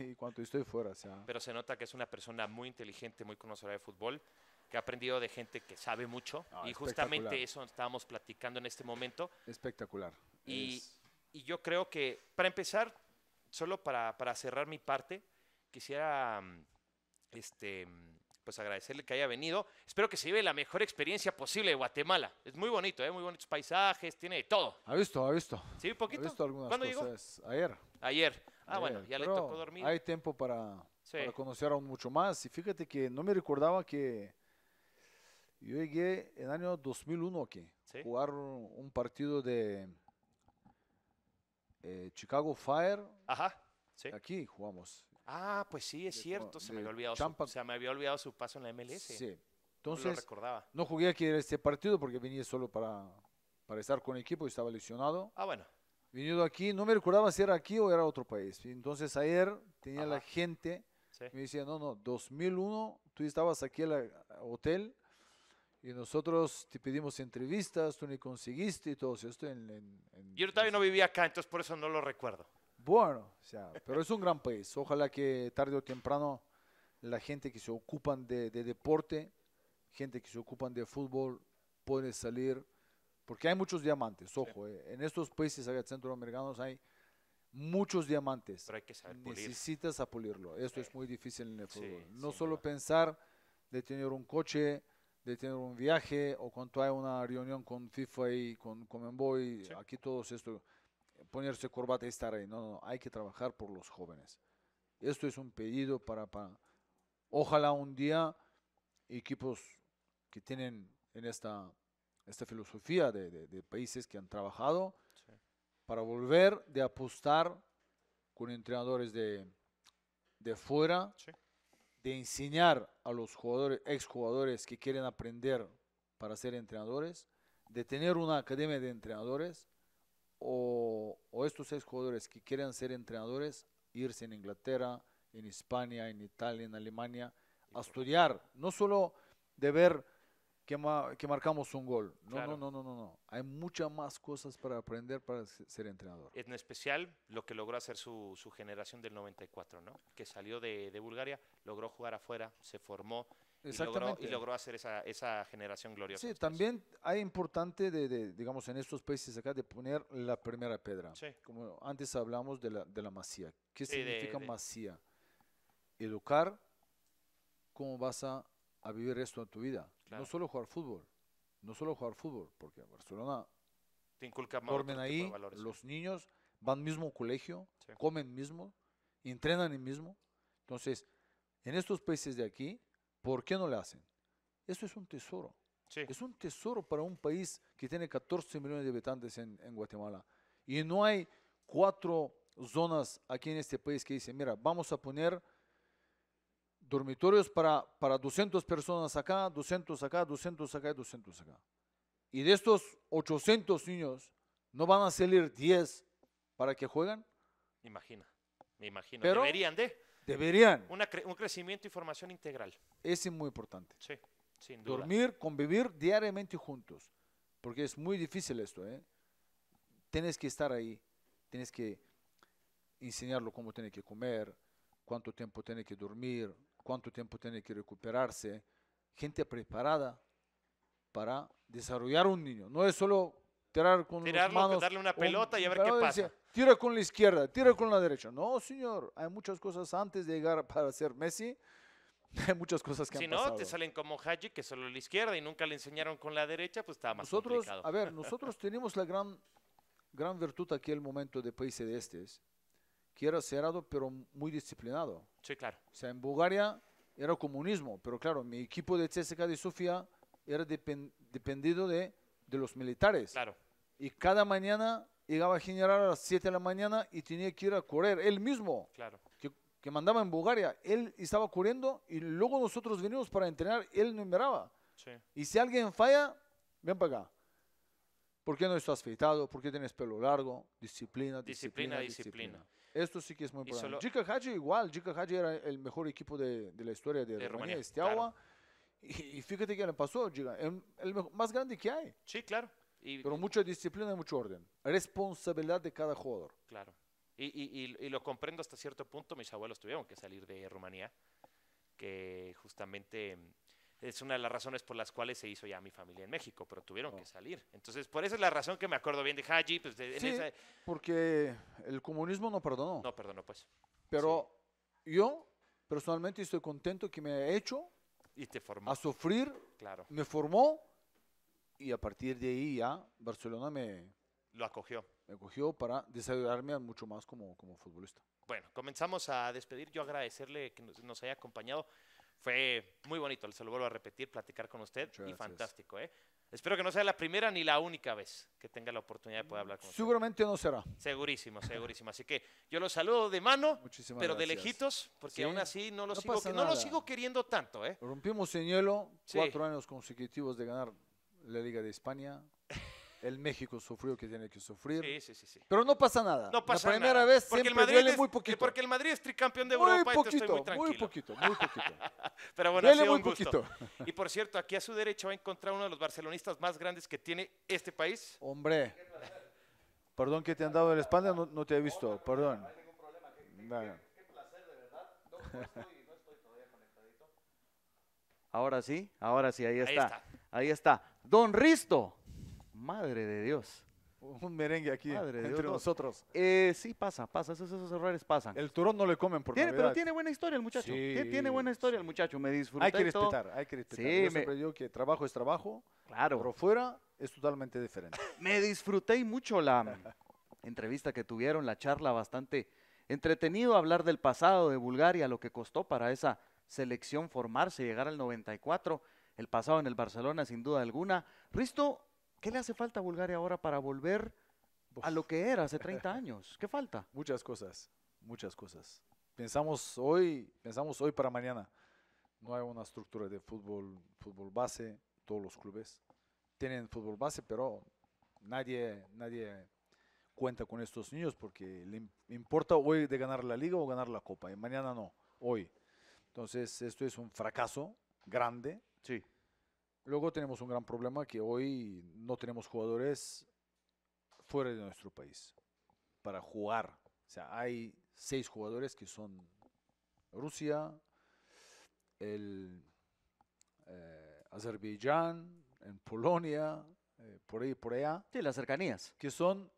y cuando estoy fuera. Pero se nota que es una persona muy inteligente, muy conocedora de fútbol, que ha aprendido de gente que sabe mucho ah, y justamente eso estábamos platicando en este momento. Espectacular. Y, y yo creo que, para empezar, solo para, para cerrar mi parte, quisiera mm, este, mm, pues agradecerle que haya venido. Espero que se lleve la mejor experiencia posible de Guatemala. Es muy bonito, ¿eh? muy bonitos paisajes, tiene todo. ¿Ha visto? ¿Ha visto? Sí, un poquito. visto algunas ¿Cuándo cosas? Ayer. Ayer. Ah, bueno, ya le tocó dormir. Hay tiempo para, conocer aún mucho más. Y fíjate que no me recordaba que yo llegué en el año 2001 aquí. ¿Sí? Jugar un partido de eh, Chicago Fire. Ajá. Sí. Aquí jugamos. Ah, pues sí, es cierto. Se me, había olvidado su, me había olvidado su paso en la MLS. Sí. Entonces, no, recordaba. no jugué aquí este partido porque venía solo para, para estar con el equipo y estaba lesionado. Ah, bueno. Venido aquí, no me recordaba si era aquí o era otro país. Entonces ayer tenía la gente, me decía, no, no, 2001, tú estabas aquí en el hotel y nosotros te pedimos entrevistas, tú ni conseguiste y todo eso. en, Yo todavía no vivía acá, entonces por eso no lo recuerdo. Bueno, o sea, pero es un gran país. Ojalá que tarde o temprano la gente que se ocupan de, deporte, gente que se ocupan de fútbol, puede salir, porque hay muchos diamantes, ojo, eh. en estos países centroamericanos hay muchos diamantes. Pero hay que saber Necesitas pulir. Esto es muy difícil en el fútbol. no solo pensar de tener un coche, de tener un viaje o cuando hay una reunión con FIFA y con Comenboy, aquí todos esto ponerse corbata y estar ahí. No, no, hay que trabajar por los jóvenes. Esto es un pedido para, para ojalá un día equipos que tienen en esta, esta filosofía de, países que han trabajado para volver de apostar con entrenadores de, de fuera, de enseñar a los jugadores, exjugadores que quieren aprender para ser entrenadores, de tener una academia de entrenadores o, estos seis jugadores que quieren ser entrenadores, irse en Inglaterra, en España, en Italia, en Alemania, a estudiar, no solo de ver que, que marcamos un gol. No, no, no, no, no, no. Hay muchas más cosas para aprender para ser entrenador. En especial lo que logró hacer su, generación del 94, ¿no? Que salió de, de Bulgaria, logró jugar afuera, se formó Exactamente. Y logró, hacer esa, esa, generación gloriosa. Sí, también hay importante, de, digamos, en estos países acá, de poner la primera piedra. Como antes hablamos de la, de la masía. ¿Qué significa masía? Educar cómo vas a, a, vivir esto en tu vida. No solo jugar fútbol, no solo jugar fútbol, porque Barcelona te inculca ahí, valores, los niños van mismo al colegio, comen mismo, entrenan el mismo. Entonces, en estos países de aquí, ¿Por qué no le hacen? Eso es un tesoro. Es un tesoro para un país que tiene 14 millones de habitantes en, Guatemala. Y no hay cuatro zonas aquí en este país que dicen, mira, vamos a poner dormitorios para, para 200 personas acá, 200 acá, 200 acá y 200 acá. Y de estos 800 niños, ¿no van a salir 10 para que juegan? Imagina, me imagino. Pero, Deberían de. Deberían. un crecimiento y formación integral. Es muy importante. Sí, sin duda. Dormir, convivir diariamente juntos, porque es muy difícil esto. ¿eh? Tienes que estar ahí, tienes que enseñarlo cómo tiene que comer, cuánto tiempo tiene que dormir, cuánto tiempo tiene que recuperarse. Gente preparada para desarrollar un niño. No es solo tirar con Tirarlo, darle una pelota y a ver qué pasa tira con la izquierda, tira con la derecha. No, señor, hay muchas cosas antes de llegar (laughs) para ser Messi. (laughs) Hay muchas cosas que han no, pasado. Si no, te salen como Haji, que solo la izquierda y nunca le enseñaron con la derecha, pues está más nosotros, A ver, (laughs) nosotros tenemos la gran, gran virtud aquí el momento de países de estes, que era cerrado pero muy disciplinado. Sí, claro. O sea, en Bulgaria era comunismo, pero claro, mi equipo de CSKA de Sofía era dependido de, de los militares. Claro. Y cada mañana llegaba a generar a las 7 de la mañana y tenía que ir a correr, él mismo. Claro. Que, que mandaba en Bulgaria, él estaba corriendo y luego nosotros venimos para entrenar, él no miraba. Sí. Y si alguien falla, ven para acá. ¿Por qué no estás afeitado? ¿Por qué tienes pelo largo? Disciplina, disciplina, disciplina. Esto sí que es muy importante. Jika Haji igual, Jika Haji era el mejor equipo de, de la historia de, de Rumanía, este y, fíjate qué le pasó, Jika, el, más grande que hay. Sí, claro. Pero mucha disciplina y mucho orden. Responsabilidad de cada jugador. Claro. Y, y, y, lo comprendo hasta cierto punto. Mis abuelos tuvieron que salir de Rumanía, que justamente mm, es una de las razones por las cuales se hizo ya mi familia en México, pero tuvieron oh. que salir. Entonces, por esa es la razón que me acuerdo bien de Haji. Ah, pues porque el comunismo no perdonó. No perdonó, pues. Pero yo personalmente estoy contento que me ha hecho y te formó. a sufrir. Claro. Me formó y a partir de ahí ya Barcelona me... Lo acogió. Me acogió para desarrollarme mucho más como, como futbolista. Bueno, comenzamos a despedir. Yo agradecerle que nos, haya acompañado. Fue muy bonito, se lo vuelvo a repetir, platicar con usted. y fantástico, ¿eh? Espero que no sea la primera ni la única vez que tenga la oportunidad de poder hablar con usted. Seguramente no será. Segurísimo, segurísimo. Así que yo lo saludo de mano, (laughs) pero de lejitos, porque aún así no lo, sigo, no lo sigo queriendo tanto. ¿eh? Rompimos el hielo, cuatro años consecutivos de ganar la Liga de España. El México sufrió que tiene que sufrir. Sí, sí, sí, Pero no pasa nada. No pasa la primera vez siempre el Madrid duele es, muy poquito. Eh, porque el Madrid es tricampeón de Europa estoy muy tranquilo. Muy poquito, muy poquito. (laughs) Pero bueno, duele muy un gusto. Y por cierto, aquí a su derecha va a encontrar uno de los barcelonistas más grandes que tiene este país. Hombre. Perdón que te han dado el la espalda, no, te he visto. Perdón. No hay ningún problema. Qué, placer, de verdad. No estoy, todavía conectadito. Ahora sí, ahora sí, ahí, está. Ahí está. Don Risto. Madre de Dios. Un merengue aquí entre nosotros. Eh, sí, pasa, pasa. Esos, errores pasan. El turón no le comen por tiene, Pero tiene buena historia el muchacho. Tiene buena historia el muchacho. Me todo. Hay que respetar, hay que respetar. me... siempre que trabajo es trabajo. Claro. Pero fuera es totalmente diferente. (laughs) me disfruté mucho la entrevista que tuvieron, la charla bastante entretenido hablar del pasado de Bulgaria, lo que costó para esa selección formarse, llegar al 94 el pasado en el Barcelona, sin duda alguna. Risto, ¿qué le hace falta a Bulgaria ahora para volver a lo que era hace 30 (laughs) años? ¿Qué falta? Muchas cosas, muchas cosas. Pensamos hoy, pensamos hoy para mañana. No hay una estructura de fútbol, fútbol base, todos los clubes tienen fútbol base, pero nadie, nadie cuenta con estos niños porque le importa hoy de ganar la liga o ganar la copa y mañana no, hoy. Entonces esto es un fracaso grande Sí. Luego tenemos un gran problema que hoy no tenemos jugadores fuera de nuestro país para jugar. O sea, hay seis jugadores que son Rusia, el, eh, Azerbaiyán, en Polonia, eh, por ahí, por allá. Sí, las cercanías. Que son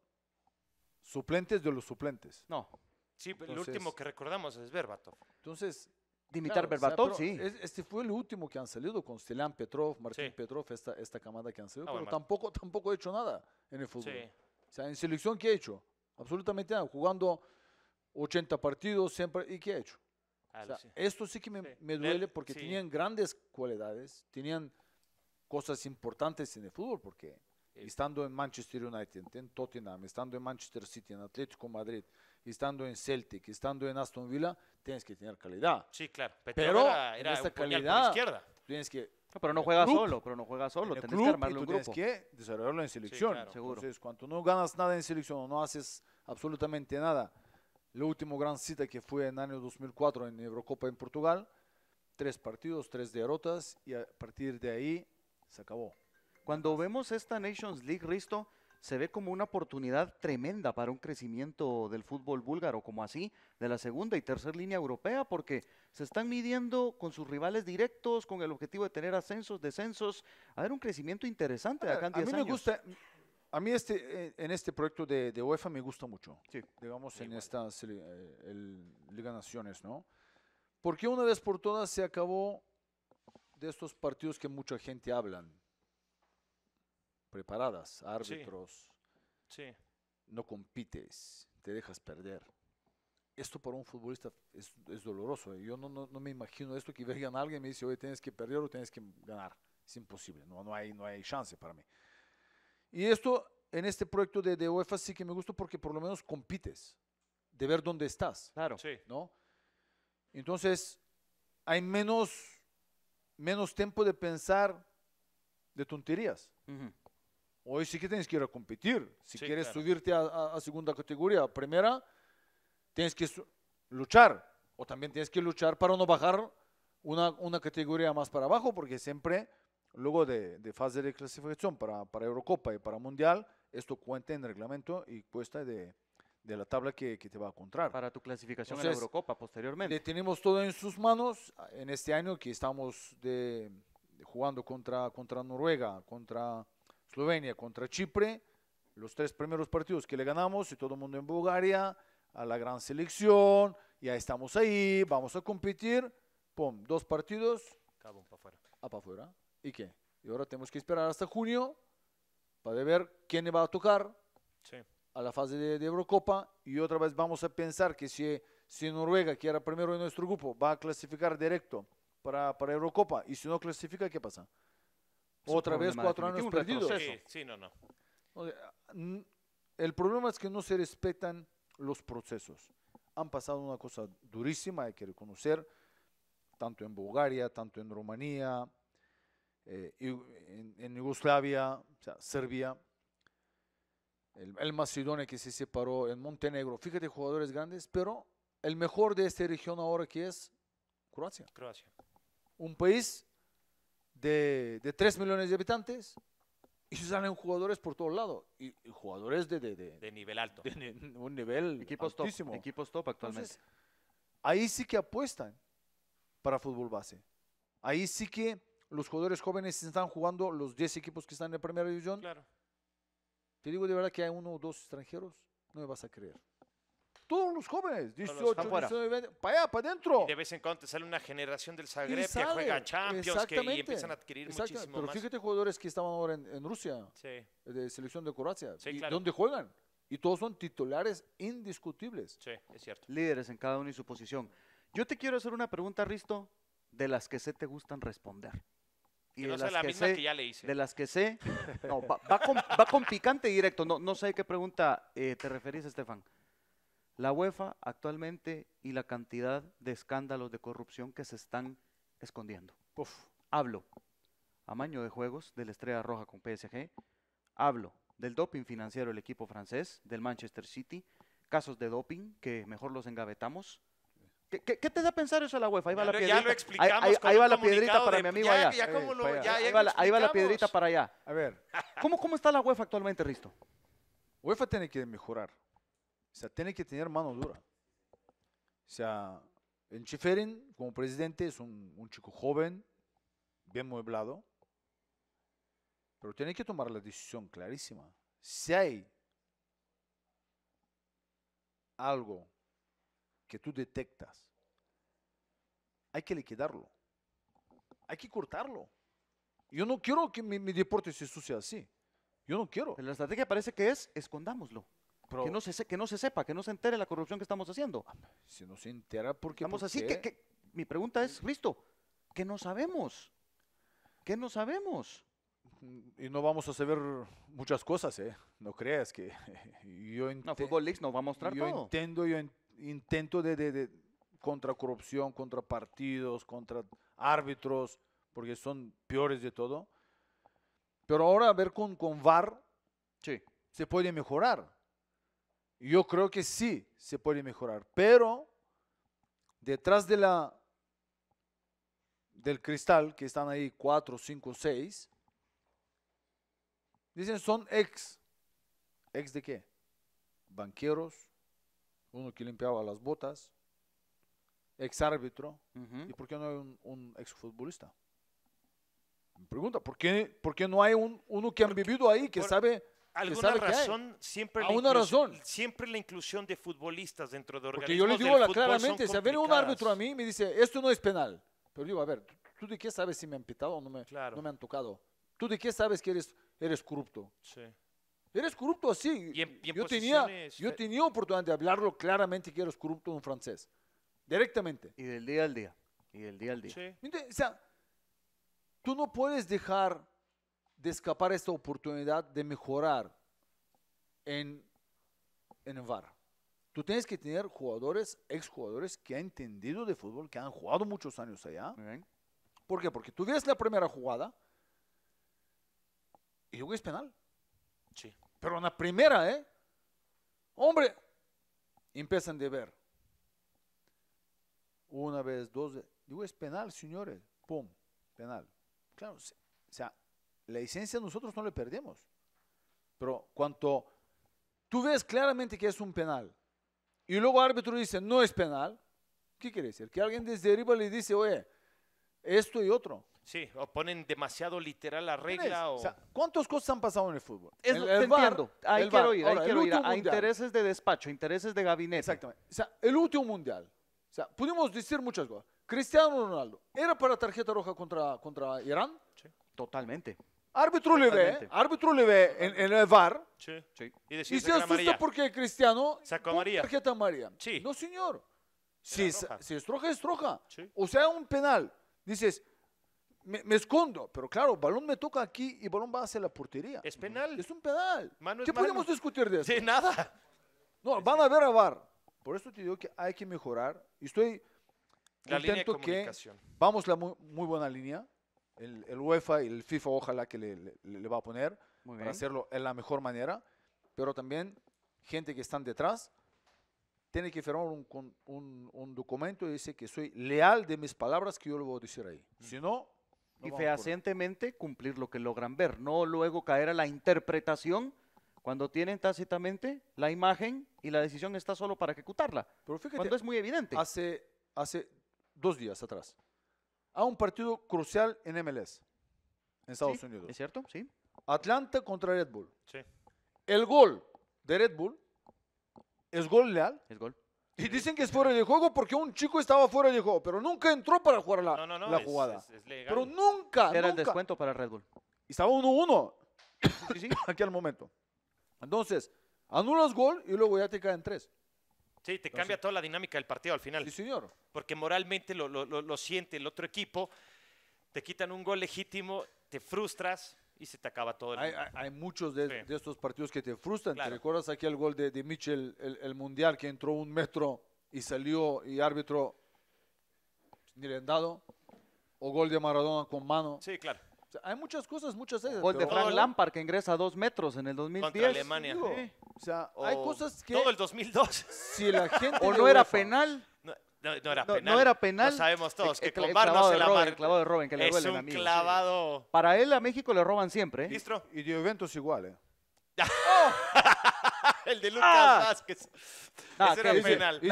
suplentes de los suplentes. No. Sí, el último que recordamos es Berbatov. Entonces, Dimitar sí. Este fue el último que han salido con Stelian Petrov, Martín Petrov, esta, esta camada que han salido, ah, pero tampoco, tampoco ha hecho nada en el fútbol. O sea, en selección, ¿qué ha hecho? Absolutamente nada. Jugando 80 partidos siempre, ¿y qué ha hecho? Ah, esto sí que me, me duele porque tenían grandes cualidades, tenían cosas importantes en el fútbol, porque estando en Manchester United, en Tottenham, estando en Manchester City, en Atlético Madrid, estando en Celtic, estando en Aston Villa, tienes que tener calidad. Sí, claro. pero esta calidad, tienes que pero no juega solo, pero no juega solo, tienes que armarlo grupo. Tienes que desarrollarlo en selección. Seguro. Entonces, cuando no ganas nada en selección o no haces absolutamente nada, la último gran cita que fue en el año 2004 en Eurocopa en Portugal, tres partidos, tres derrotas y a partir de ahí se acabó. Cuando vemos esta Nations League, Risto, se ve como una oportunidad tremenda para un crecimiento del fútbol búlgaro, como así, de la segunda y tercera línea europea, porque se están midiendo con sus rivales directos, con el objetivo de tener ascensos, descensos, a ver un crecimiento interesante acá en A mí me gusta, a mí este, eh, en este proyecto de, UEFA me gusta mucho, sí. digamos, en esta estas eh, Liga Naciones, ¿no? Porque una vez por todas se acabó de estos partidos que mucha gente hablan, preparadas, árbitros. Sí. No compites, te dejas perder. Esto para un futbolista es, es doloroso. ¿eh? Yo no, no, me imagino esto que venga alguien y me dice, oye, tienes que perder o tienes que ganar. Es imposible, no, no, hay, no hay chance para mí. Y esto en este proyecto de, de UEFA sí que me gusta porque por lo menos compites, de ver dónde estás. Claro. ¿no? Entonces, hay menos, menos tiempo de pensar de tonterías. Hoy sí que tienes que ir a competir. Si quieres subirte a, segunda categoría, a primera, tienes que luchar. O también tienes que luchar para no bajar una, categoría más para abajo, porque siempre, luego de, fase de clasificación para, para, Eurocopa y para Mundial, esto cuenta en reglamento y cuesta de, la tabla que, te va a encontrar. Para tu clasificación en Eurocopa posteriormente. tenemos todo en sus manos en este año que estamos de, jugando contra, contra Noruega, contra... Eslovenia contra Chipre, los tres primeros partidos que le ganamos y todo el mundo en Bulgaria, a la gran selección, ya estamos ahí, vamos a competir, pum, dos partidos. Cabo, para afuera. Ah, ¿Y qué? Y ahora tenemos que esperar hasta junio para ver quién va a tocar a la fase de, Eurocopa y otra vez vamos a pensar que si, si Noruega, que era primero en nuestro grupo, va a clasificar directo para, para Eurocopa y si no clasifica, ¿qué pasa? Otra vez cuatro años perdidos. Sí, no, no. el problema es que no se respetan los procesos. Han pasado una cosa durísima, hay que reconocer, tanto en Bulgaria, tanto en Rumanía, eh, en, Yugoslavia, o sea, Serbia, el, el Macedonia que se separó, en Montenegro. Fíjate, jugadores grandes, pero el mejor de esta región ahora que es Croacia. Croacia. Un país de, 3 millones de habitantes y se salen jugadores por todos lados. Y, jugadores de, de, nivel alto. un nivel equipos Top, equipos top actualmente. ahí sí que apuestan para fútbol base. Ahí sí que los jugadores jóvenes están jugando los 10 equipos que están en la primera división. Claro. Te digo de verdad que hay uno o dos extranjeros, no me vas a creer todos los jóvenes, 18, 19, 20, para allá, para adentro. de vez en cuando te sale una generación del Zagreb que juega Champions que, y empiezan a adquirir muchísimo Pero fíjate jugadores que estaban ahora en, Rusia, de selección de Croacia, sí, ¿dónde juegan? Y todos son titulares indiscutibles. Sí, es cierto. Líderes en cada uno y su posición. Yo te quiero hacer una pregunta, Risto, de las que sé te gustan responder. que no de las la que misma que ya le hice. De las que sé. (laughs) va, con, picante directo. No, no sé a qué pregunta eh, te referís, Estefan la UEFA actualmente y la cantidad de escándalos de corrupción que se están escondiendo. Hablo Hablo Maño de juegos de la Estrella Roja con PSG, hablo del doping financiero del equipo francés, del Manchester City, casos de doping que mejor los engavetamos. ¿Qué, te da a pensar eso a la UEFA? Ahí va la piedrita. para mi amigo allá. ahí, va la, piedrita para allá. A ver. ¿Cómo está la UEFA actualmente, Risto? (laughs) UEFA tiene que mejorar. O sea, tiene que tener mano dura. O sea, el Chiferin como presidente es un, chico joven, bien mueblado, pero tiene que tomar la decisión clarísima. Si hay algo que tú detectas, hay que liquidarlo. Hay que cortarlo. Yo no quiero que mi, deporte se sucia así. Yo no quiero. la estrategia parece que es escondámoslo que, no se, que no se sepa, que no se entere la corrupción que estamos haciendo. Ah, si no se entera, ¿por qué? Vamos así, Que, mi pregunta es, listo, qué no sabemos, qué no sabemos. Y no vamos a saber muchas cosas, ¿eh? No creas que (laughs) yo... No, Fútbol League nos va a mostrar yo Intento, yo intento de, de, de contra corrupción, contra partidos, contra árbitros, porque son peores de todo. Pero ahora a ver con, con VAR sí. se puede mejorar. Yo creo que sí se puede mejorar, pero detrás de la, del cristal, que están ahí cuatro, cinco, seis, dicen son ex. ¿Ex de qué? Banqueros, uno que limpiaba las botas, ex árbitro. ¿Y por qué no hay un, ex futbolista? Me pregunta, ¿por qué, ¿por qué, no hay un, uno que han vivido ahí, que sabe alguna razón siempre, a una razón siempre la inclusión de futbolistas dentro de organizaciones Porque yo le digo claramente, si viene un árbitro a mí me dice, esto no es penal. Pero digo, a ver, ¿tú de qué sabes si me han pitado o no me, no me han tocado? ¿Tú de qué sabes que eres, eres corrupto? Sí. Eres corrupto así. yo, tenía, yo eh, tenía oportunidad de hablarlo claramente que eres corrupto en francés. Directamente. Y del día al día. Y del día al día. O sea, tú no puedes dejar de escapar esta oportunidad de mejorar en, en el VAR. Tú tienes que tener jugadores, exjugadores que han entendido de fútbol, que han jugado muchos años allá. ¿Por qué? Porque tú ves la primera jugada y yo es penal. Sí. Pero en la primera, ¿eh? Hombre, empiezan de ver. Una vez, dos. Digo, es penal, señores. Pum, penal. Claro, o sea, la licencia nosotros no le perdemos. Pero cuanto tú ves claramente que es un penal y luego el árbitro dice no es penal, ¿qué quiere decir? Que alguien desde arriba le dice, oye, esto y otro. Sí, o ponen demasiado literal la regla. O... sea, ¿Cuántas cosas han pasado en el fútbol? Es, el, el entiendo. Ahí quiero ir, ahí quiero ir. A intereses de despacho, intereses de gabinete. Exactamente. O sea, el último mundial. O sea, pudimos decir muchas cosas. Cristiano Ronaldo, ¿era para tarjeta roja contra, contra Irán? Sí. Totalmente. Árbitro le ve, ve en, en el VAR. Y, y, se asusta porque Cristiano sacó María. tarjeta No, señor. Si es, si es, roja, O sea, un penal. Dices, me, escondo, pero claro, balón me toca aquí y balón va hacia la portería. Es penal. Es un penal. ¿Qué podemos discutir de eso? De nada. No, van a ver a VAR. Por eso te digo que hay que mejorar. Y estoy contento que vamos la muy buena línea el, UEFA y el FIFA ojalá que le, va a poner para hacerlo en la mejor manera, pero también gente que están detrás tiene que firmar un, un, documento y dice que soy leal de mis palabras que yo lo voy a decir ahí. Mm. Si no... y fehacientemente cumplir lo que logran ver, no luego caer a la interpretación cuando tienen tácitamente la imagen y la decisión está solo para ejecutarla. Pero fíjate, cuando es muy evidente. Hace, hace dos días atrás, a un partido crucial en MLS, en Estados Unidos. ¿Es cierto? Sí. Atlanta contra Red Bull. Sí. El gol de Red Bull es gol leal. Es gol. Y dicen que es fuera de juego porque un chico estaba fuera de juego, pero nunca entró para jugar la, no, no, no, jugada. Pero nunca. Era el descuento para Red Bull. Y estaba 1-1 sí, sí. (coughs) aquí al momento. Entonces, anulas gol y luego ya te caen tres. Sí, te cambia toda la dinámica del partido al final. Sí, señor. Porque moralmente lo, lo, lo, siente el otro equipo, te quitan un gol legítimo, te frustras y se te acaba todo el hay, hay, muchos de, estos partidos que te frustran. ¿Te recuerdas aquí el gol de, de Mitchell, el, Mundial, que entró un metro y salió y árbitro pues, ni le O gol de Maradona con mano. Sí, claro hay muchas cosas, muchas O el de Frank Lampard que ingresa a dos metros en el 2010. Contra Alemania. O sea, hay cosas que Todo el 2002. si la (laughs) gente o no era penal. No, era penal. no era penal. Lo sabemos todos, que El- con el no se de la Robben, el clavado de Robben, que le es un clavado. Para él a México le roban siempre. ¿eh? Y de eventos igual, ¿eh? (laughs) El de Lucas ah. Vázquez. Ah, Ese era penal. Y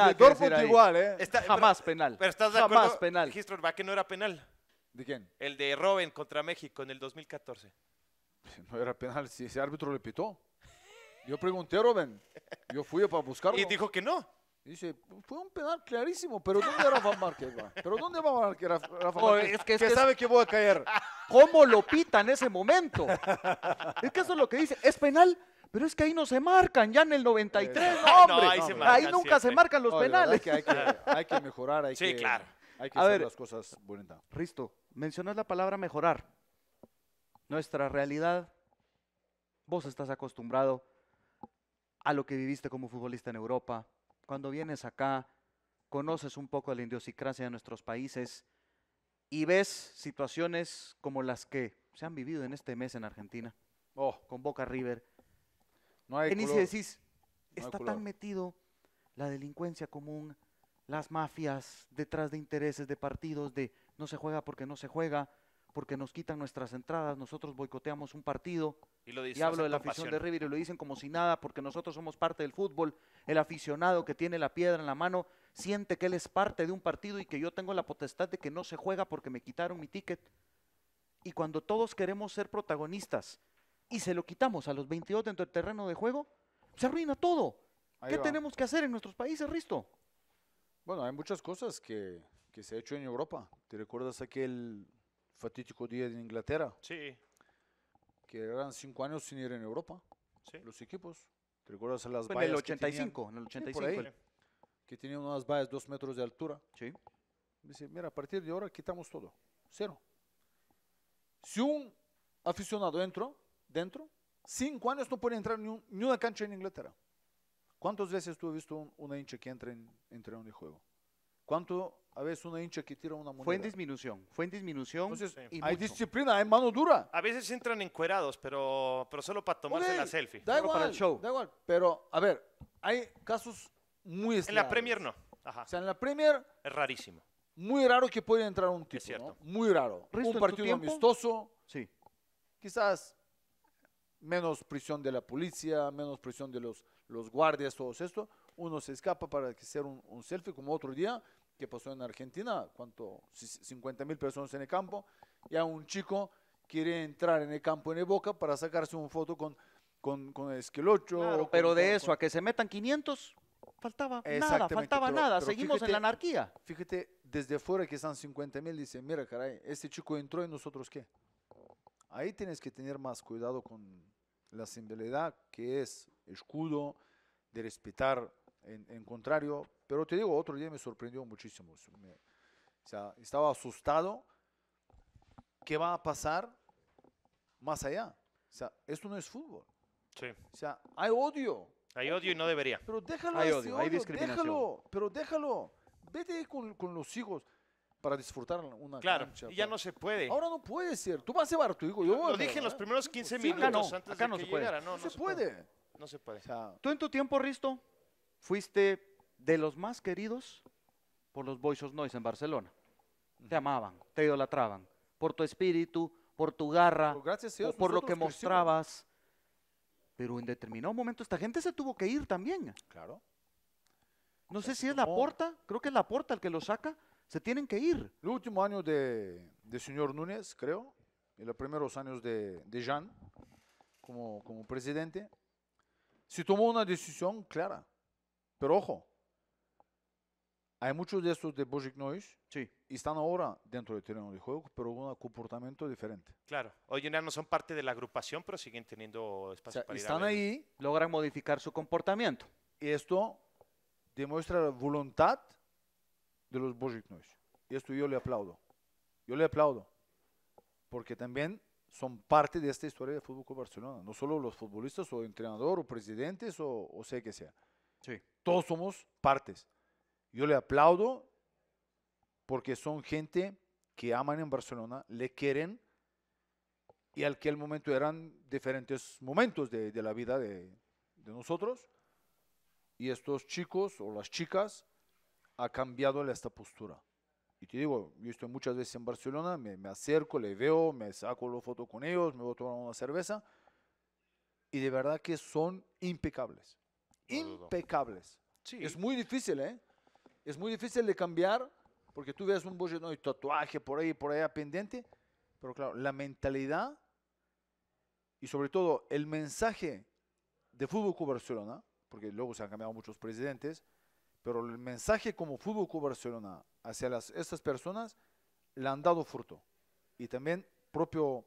de igual, ¿eh? Jamás penal. Pero estás de Jamás penal. Registro va que no era penal. ¿De quién? El de Robben contra México en el 2014. Pues, no era penal, si ese árbitro le pitó. Yo pregunté a Robben, yo fui para buscarlo. Y dijo que no. dice, fue un penal clarísimo, pero ¿dónde Rafa Márquez va? ¿Pero dónde va a Rafa, sabe que voy a caer. ¿Cómo lo pita en ese momento? es que eso es lo que dice, es penal, pero es que ahí no se marcan, ya en el 93, eh, hombre. ahí, nunca se marcan los penales. Hay que, mejorar, hay sí, que, claro. hay que hacer las cosas bonitas. Risto, mencionas la palabra mejorar. Nuestra realidad, vos estás acostumbrado a lo que viviste como futbolista en Europa. Cuando vienes acá, conoces un poco de la idiosincrasia de nuestros países y ves situaciones como las que se han vivido en este mes en Argentina, oh. con Boca River. No hay decís, está tan metido la delincuencia común, las mafias detrás de intereses de partidos, de no se juega porque no se juega, porque nos quitan nuestras entradas, nosotros boicoteamos un partido. Y, lo hablo de la afición de River y lo dicen como si nada, porque nosotros somos parte del fútbol. El aficionado que tiene la piedra en la mano siente que él es parte de un partido y que yo tengo la potestad de que no se juega porque me quitaron mi ticket. Y cuando todos queremos ser protagonistas y se lo quitamos a los 22 dentro del terreno de juego, se arruina todo. ¿Qué tenemos que hacer en nuestros países, Risto? Bueno, hay muchas cosas que que se ha hecho en Europa. ¿Te recuerdas aquel fatídico día en Inglaterra? Sí. Que eran cinco años sin ir en Europa. Sí. Los equipos. ¿Te recuerdas las vallas? En el 85, en el 85. que tenían unas vallas dos metros de altura. Sí. Dice, mira, a partir de ahora quitamos todo. Cero. Si un aficionado entra, dentro, cinco años no puede entrar ni, una cancha en Inglaterra. ¿Cuántas veces tú has visto un, una hincha que entra en un juego? ¿Cuánto a veces una hincha que tira una moneda? Fue en disminución, fue en disminución. hay disciplina, hay mano dura. A veces entran encuerados, pero, pero solo para tomarse la selfie. Da igual, para el show. Da igual, pero a ver, hay casos muy En la Premier no. Ajá. O sea, en la Premier... Es rarísimo. Muy raro que pueda entrar un tipo, es cierto. Muy raro. un partido amistoso. Sí. Quizás menos prisión de la policía, menos prisión de los, los guardias, todo esto. Uno se escapa para hacer un, un selfie, como otro día que pasó en Argentina, ¿cuánto? 50 mil personas en el campo, y a un chico quiere entrar en el campo en el Boca para sacarse una foto con, con, el esquelocho. pero de eso, a que se metan 500, faltaba nada, faltaba nada, seguimos en la anarquía. Fíjate, desde fuera que están 50 mil, dicen, mira caray, este chico entró y nosotros qué. Ahí tienes que tener más cuidado con la simbilidad, que es escudo, de respetar en contrario, pero te digo, otro día me sorprendió muchísimo. o sea, estaba asustado. ¿Qué va a pasar más allá? O sea, esto no es fútbol. Sí. O sea, hay odio. Hay odio y no debería. Pero déjalo. Hay odio, hay discriminación. Déjalo, pero déjalo. Vete con, con los hijos para disfrutar una claro, Claro, ya no se puede. Ahora no puede ser. Tú vas a llevar a tu hijo. Yo Lo dije en los ¿eh? primeros 15 pues, minutos antes de que llegara. No, se, puede. No se puede. ¿Tú en tu tiempo, Risto, fuiste de los más queridos por los Boys of Noise en Barcelona. Te amaban, te idolatraban, por tu espíritu, por tu garra, gracias por lo que mostrabas. Pero en determinado momento esta gente se tuvo que ir también. Claro. No sé si es la puerta, creo que es la puerta el que lo saca, se tienen que ir. El último año de, de señor Núñez, creo, y los primeros años de, de Jean como, como presidente, se tomó una decisión clara. Pero ojo, hay muchos de estos de Bojic Noise. Sí. Y están ahora dentro del terreno de juego, pero con un comportamiento diferente. Claro. Hoy no son parte de la agrupación, pero siguen teniendo espacio para Están ahí. Logran modificar su comportamiento. Y esto demuestra la voluntad de los Bojic Y esto yo le aplaudo. Yo le aplaudo. Porque también son parte de esta historia del Fútbol Club Barcelona. No solo los futbolistas, o entrenador, o presidentes, o, o sé que sea. Sí. Todos somos partes. Yo le aplaudo porque son gente que aman en Barcelona, le quieren y al que momento eran diferentes momentos de, la vida de, nosotros y estos chicos o las chicas ha cambiado esta postura. Y te digo, yo estoy muchas veces en Barcelona, me, acerco, le veo, me saco la foto con ellos, me voy a tomar una cerveza. Y de verdad que son impecables. impecables. Es muy difícil, ¿eh? es muy difícil de cambiar porque tú ves un y tatuaje por ahí, por allá pendiente, pero claro, la mentalidad y sobre todo el mensaje de Fútbol Club Barcelona, porque luego se han cambiado muchos presidentes, pero el mensaje como Fútbol Club Barcelona hacia las, estas personas le han dado fruto. Y también propio,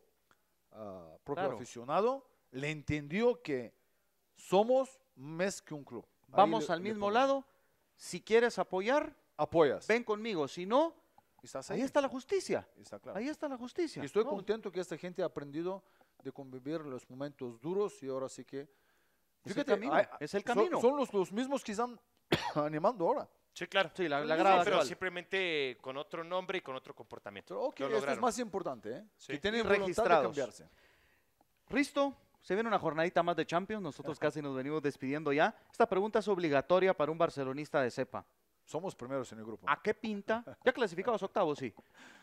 ah, propio aficionado le entendió que somos más que un club. Vamos al mismo lado si quieres apoyar, apoyas. Ven conmigo, si no, ahí. está la justicia. Ahí está la justicia. Y estoy contento que esta gente ha aprendido de convivir los momentos duros y ahora sí que... Es el camino. es el camino. Son, los, mismos que están (coughs) animando ahora. Sí, claro. Sí, la, pero simplemente con otro nombre y con otro comportamiento. Pero esto es más importante, ¿eh? Que tienen registrado. de cambiarse. Risto, se viene una jornadita más de Champions, nosotros casi nos venimos despidiendo ya. Esta pregunta es obligatoria para un barcelonista de cepa. Somos primeros en el grupo. ¿A qué pinta, ya clasificados octavos, sí,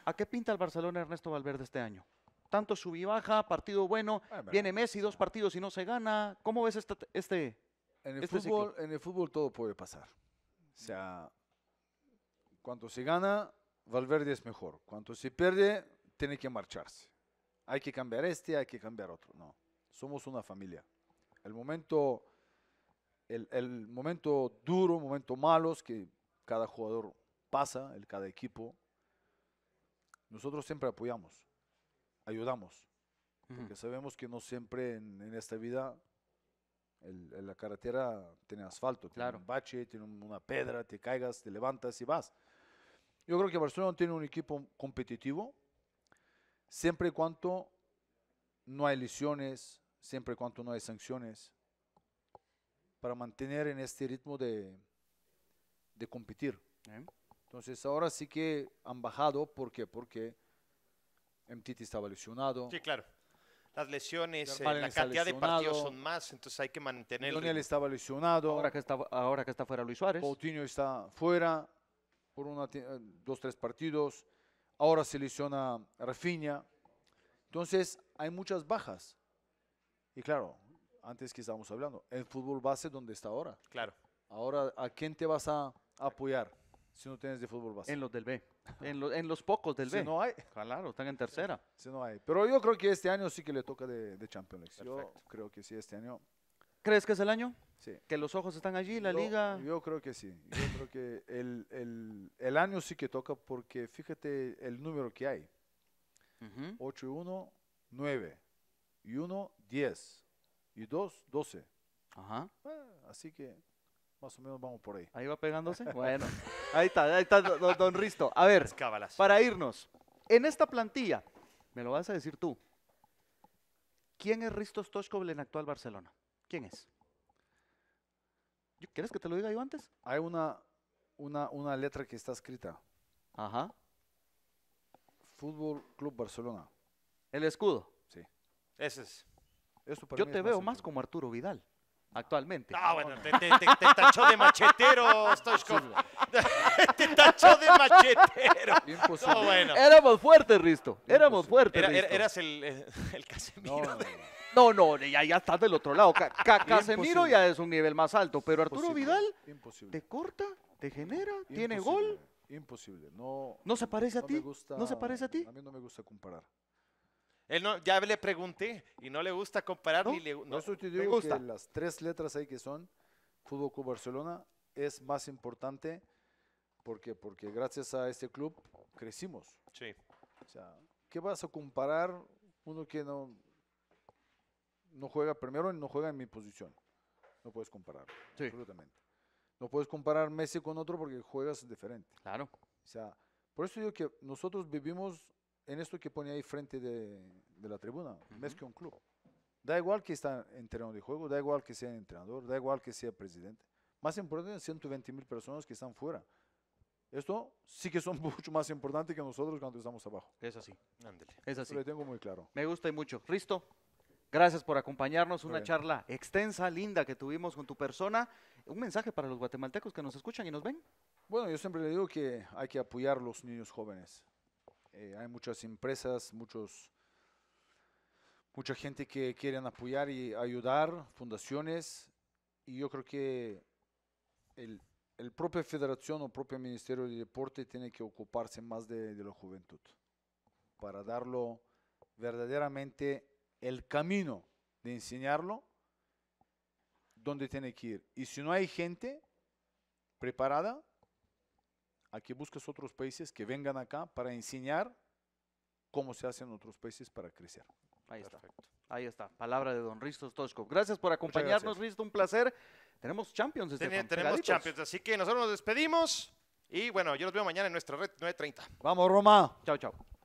a qué pinta el Barcelona Ernesto Valverde este año? Tanto sub y baja, partido bueno, ah, viene Messi, dos partidos y no se gana. ¿Cómo ves este, en el este fútbol, En el fútbol todo puede pasar. O sea, cuando se gana, Valverde es mejor. Cuando se pierde, tiene que marcharse. Hay que cambiar este, hay que cambiar otro. No somos una familia. El momento, el, el momento duro, momento malos que cada jugador pasa, el, cada equipo, nosotros siempre apoyamos, ayudamos, porque sabemos que no siempre en, esta vida la carretera tiene asfalto, tiene un bache, tiene una pedra, te caigas, te levantas y vas. Yo creo que Barcelona tiene un equipo competitivo, siempre y cuando no hay lesiones, siempre y cuando no hay sanciones, para mantener en este ritmo de, de competir. Entonces ahora sí que han bajado, ¿por qué? Porque MTT estaba lesionado. Sí, claro. Las lesiones, eh, la cantidad de partidos son más, entonces hay que mantener. Daniel estaba lesionado. Ahora que está, ahora que está fuera Luis Suárez. Coutinho está fuera por una, eh, dos, tres partidos. Ahora se lesiona Rafinha. Entonces hay muchas bajas. Y claro, antes que estábamos hablando, el fútbol base donde está ahora. Claro. Ahora, ¿a quién te vas a apoyar si no tienes de fútbol base? En los del B. En, los pocos del si no hay. Claro, están en tercera. Si no hay. Pero yo creo que este año sí que le toca de, Champions League. Yo creo que sí, este año. ¿Crees que es el año? Sí. ¿Que los ojos están allí, la liga? Yo creo que sí. Yo creo que el, año sí que toca porque fíjate el número que hay. 8 y 1, 9 y uno diez. y dos doce. Ajá. Ah, así que más o menos vamos por ahí. Ahí va pegándose. (laughs) bueno, ahí está, ahí está don, Risto. A ver, para irnos, en esta plantilla, me lo vas a decir tú. ¿Quién es Risto Stoichkov en actual Barcelona? ¿Quién es? ¿Quieres que te lo diga yo antes? Hay una, una, una letra que está escrita. Ajá. Fútbol Club Barcelona. El escudo. Ese es. Yo te veo más, como Arturo Vidal actualmente. Ah, bueno, te, tachó de machetero, Stoichkov. (laughs) te tachó de machetero. Imposible. Éramos fuertes, Risto. Éramos fuertes. eras el, el Casemiro. No, no, ya, estás del otro lado. (laughs) Casemiro ya es un nivel más alto, pero Arturo Vidal te corta, te genera, tiene gol. Imposible. No, se parece a ti? ¿No se parece a ti? A mí no me gusta comparar no, ya le pregunté y no le gusta comparar ¿No? eso te digo que las tres letras ahí que son Fútbol Club Barcelona es más importante porque porque gracias a este club crecimos. Sí. O sea, ¿qué vas a comparar uno que no no juega primero y no juega en mi posición? No puedes comparar. Sí. Absolutamente. No puedes comparar Messi con otro porque juegas diferente. Claro. O sea, por eso digo que nosotros vivimos en esto que pone ahí frente de, la tribuna, mezcla que un club. Da igual que está en terreno de juego, da igual que sea entrenador, da igual que sea presidente. Más importante, 120 mil personas que están fuera. Esto sí que son (laughs) mucho más importantes que nosotros cuando estamos abajo. Es así. Ándale. Es así. Lo tengo muy claro. Me gusta y mucho. Risto, gracias por acompañarnos. Una charla extensa, linda que tuvimos con tu persona. Un mensaje para los guatemaltecos que nos escuchan y nos ven. Bueno, yo siempre le digo que hay que apoyar a los niños jóvenes. Eh, hay muchas empresas, muchos, mucha gente que quieren apoyar y ayudar, fundaciones, y yo creo que el, el propia federación o propio Ministerio de Deporte tiene que ocuparse más de, de la juventud para darlo verdaderamente el camino de enseñarlo dónde tiene que ir. Y si no hay gente preparada, Aquí que busques otros países que vengan acá para enseñar cómo se hacen otros países para crecer. Ahí está. Ahí está. Palabra de don Risto Tosco. Gracias por acompañarnos, Risto. Un placer. Tenemos Champions. Este año. tenemos Champions. Así que nosotros nos despedimos. Y bueno, yo nos veo mañana en nuestra red 9.30. Vamos, Roma. Chao, chao.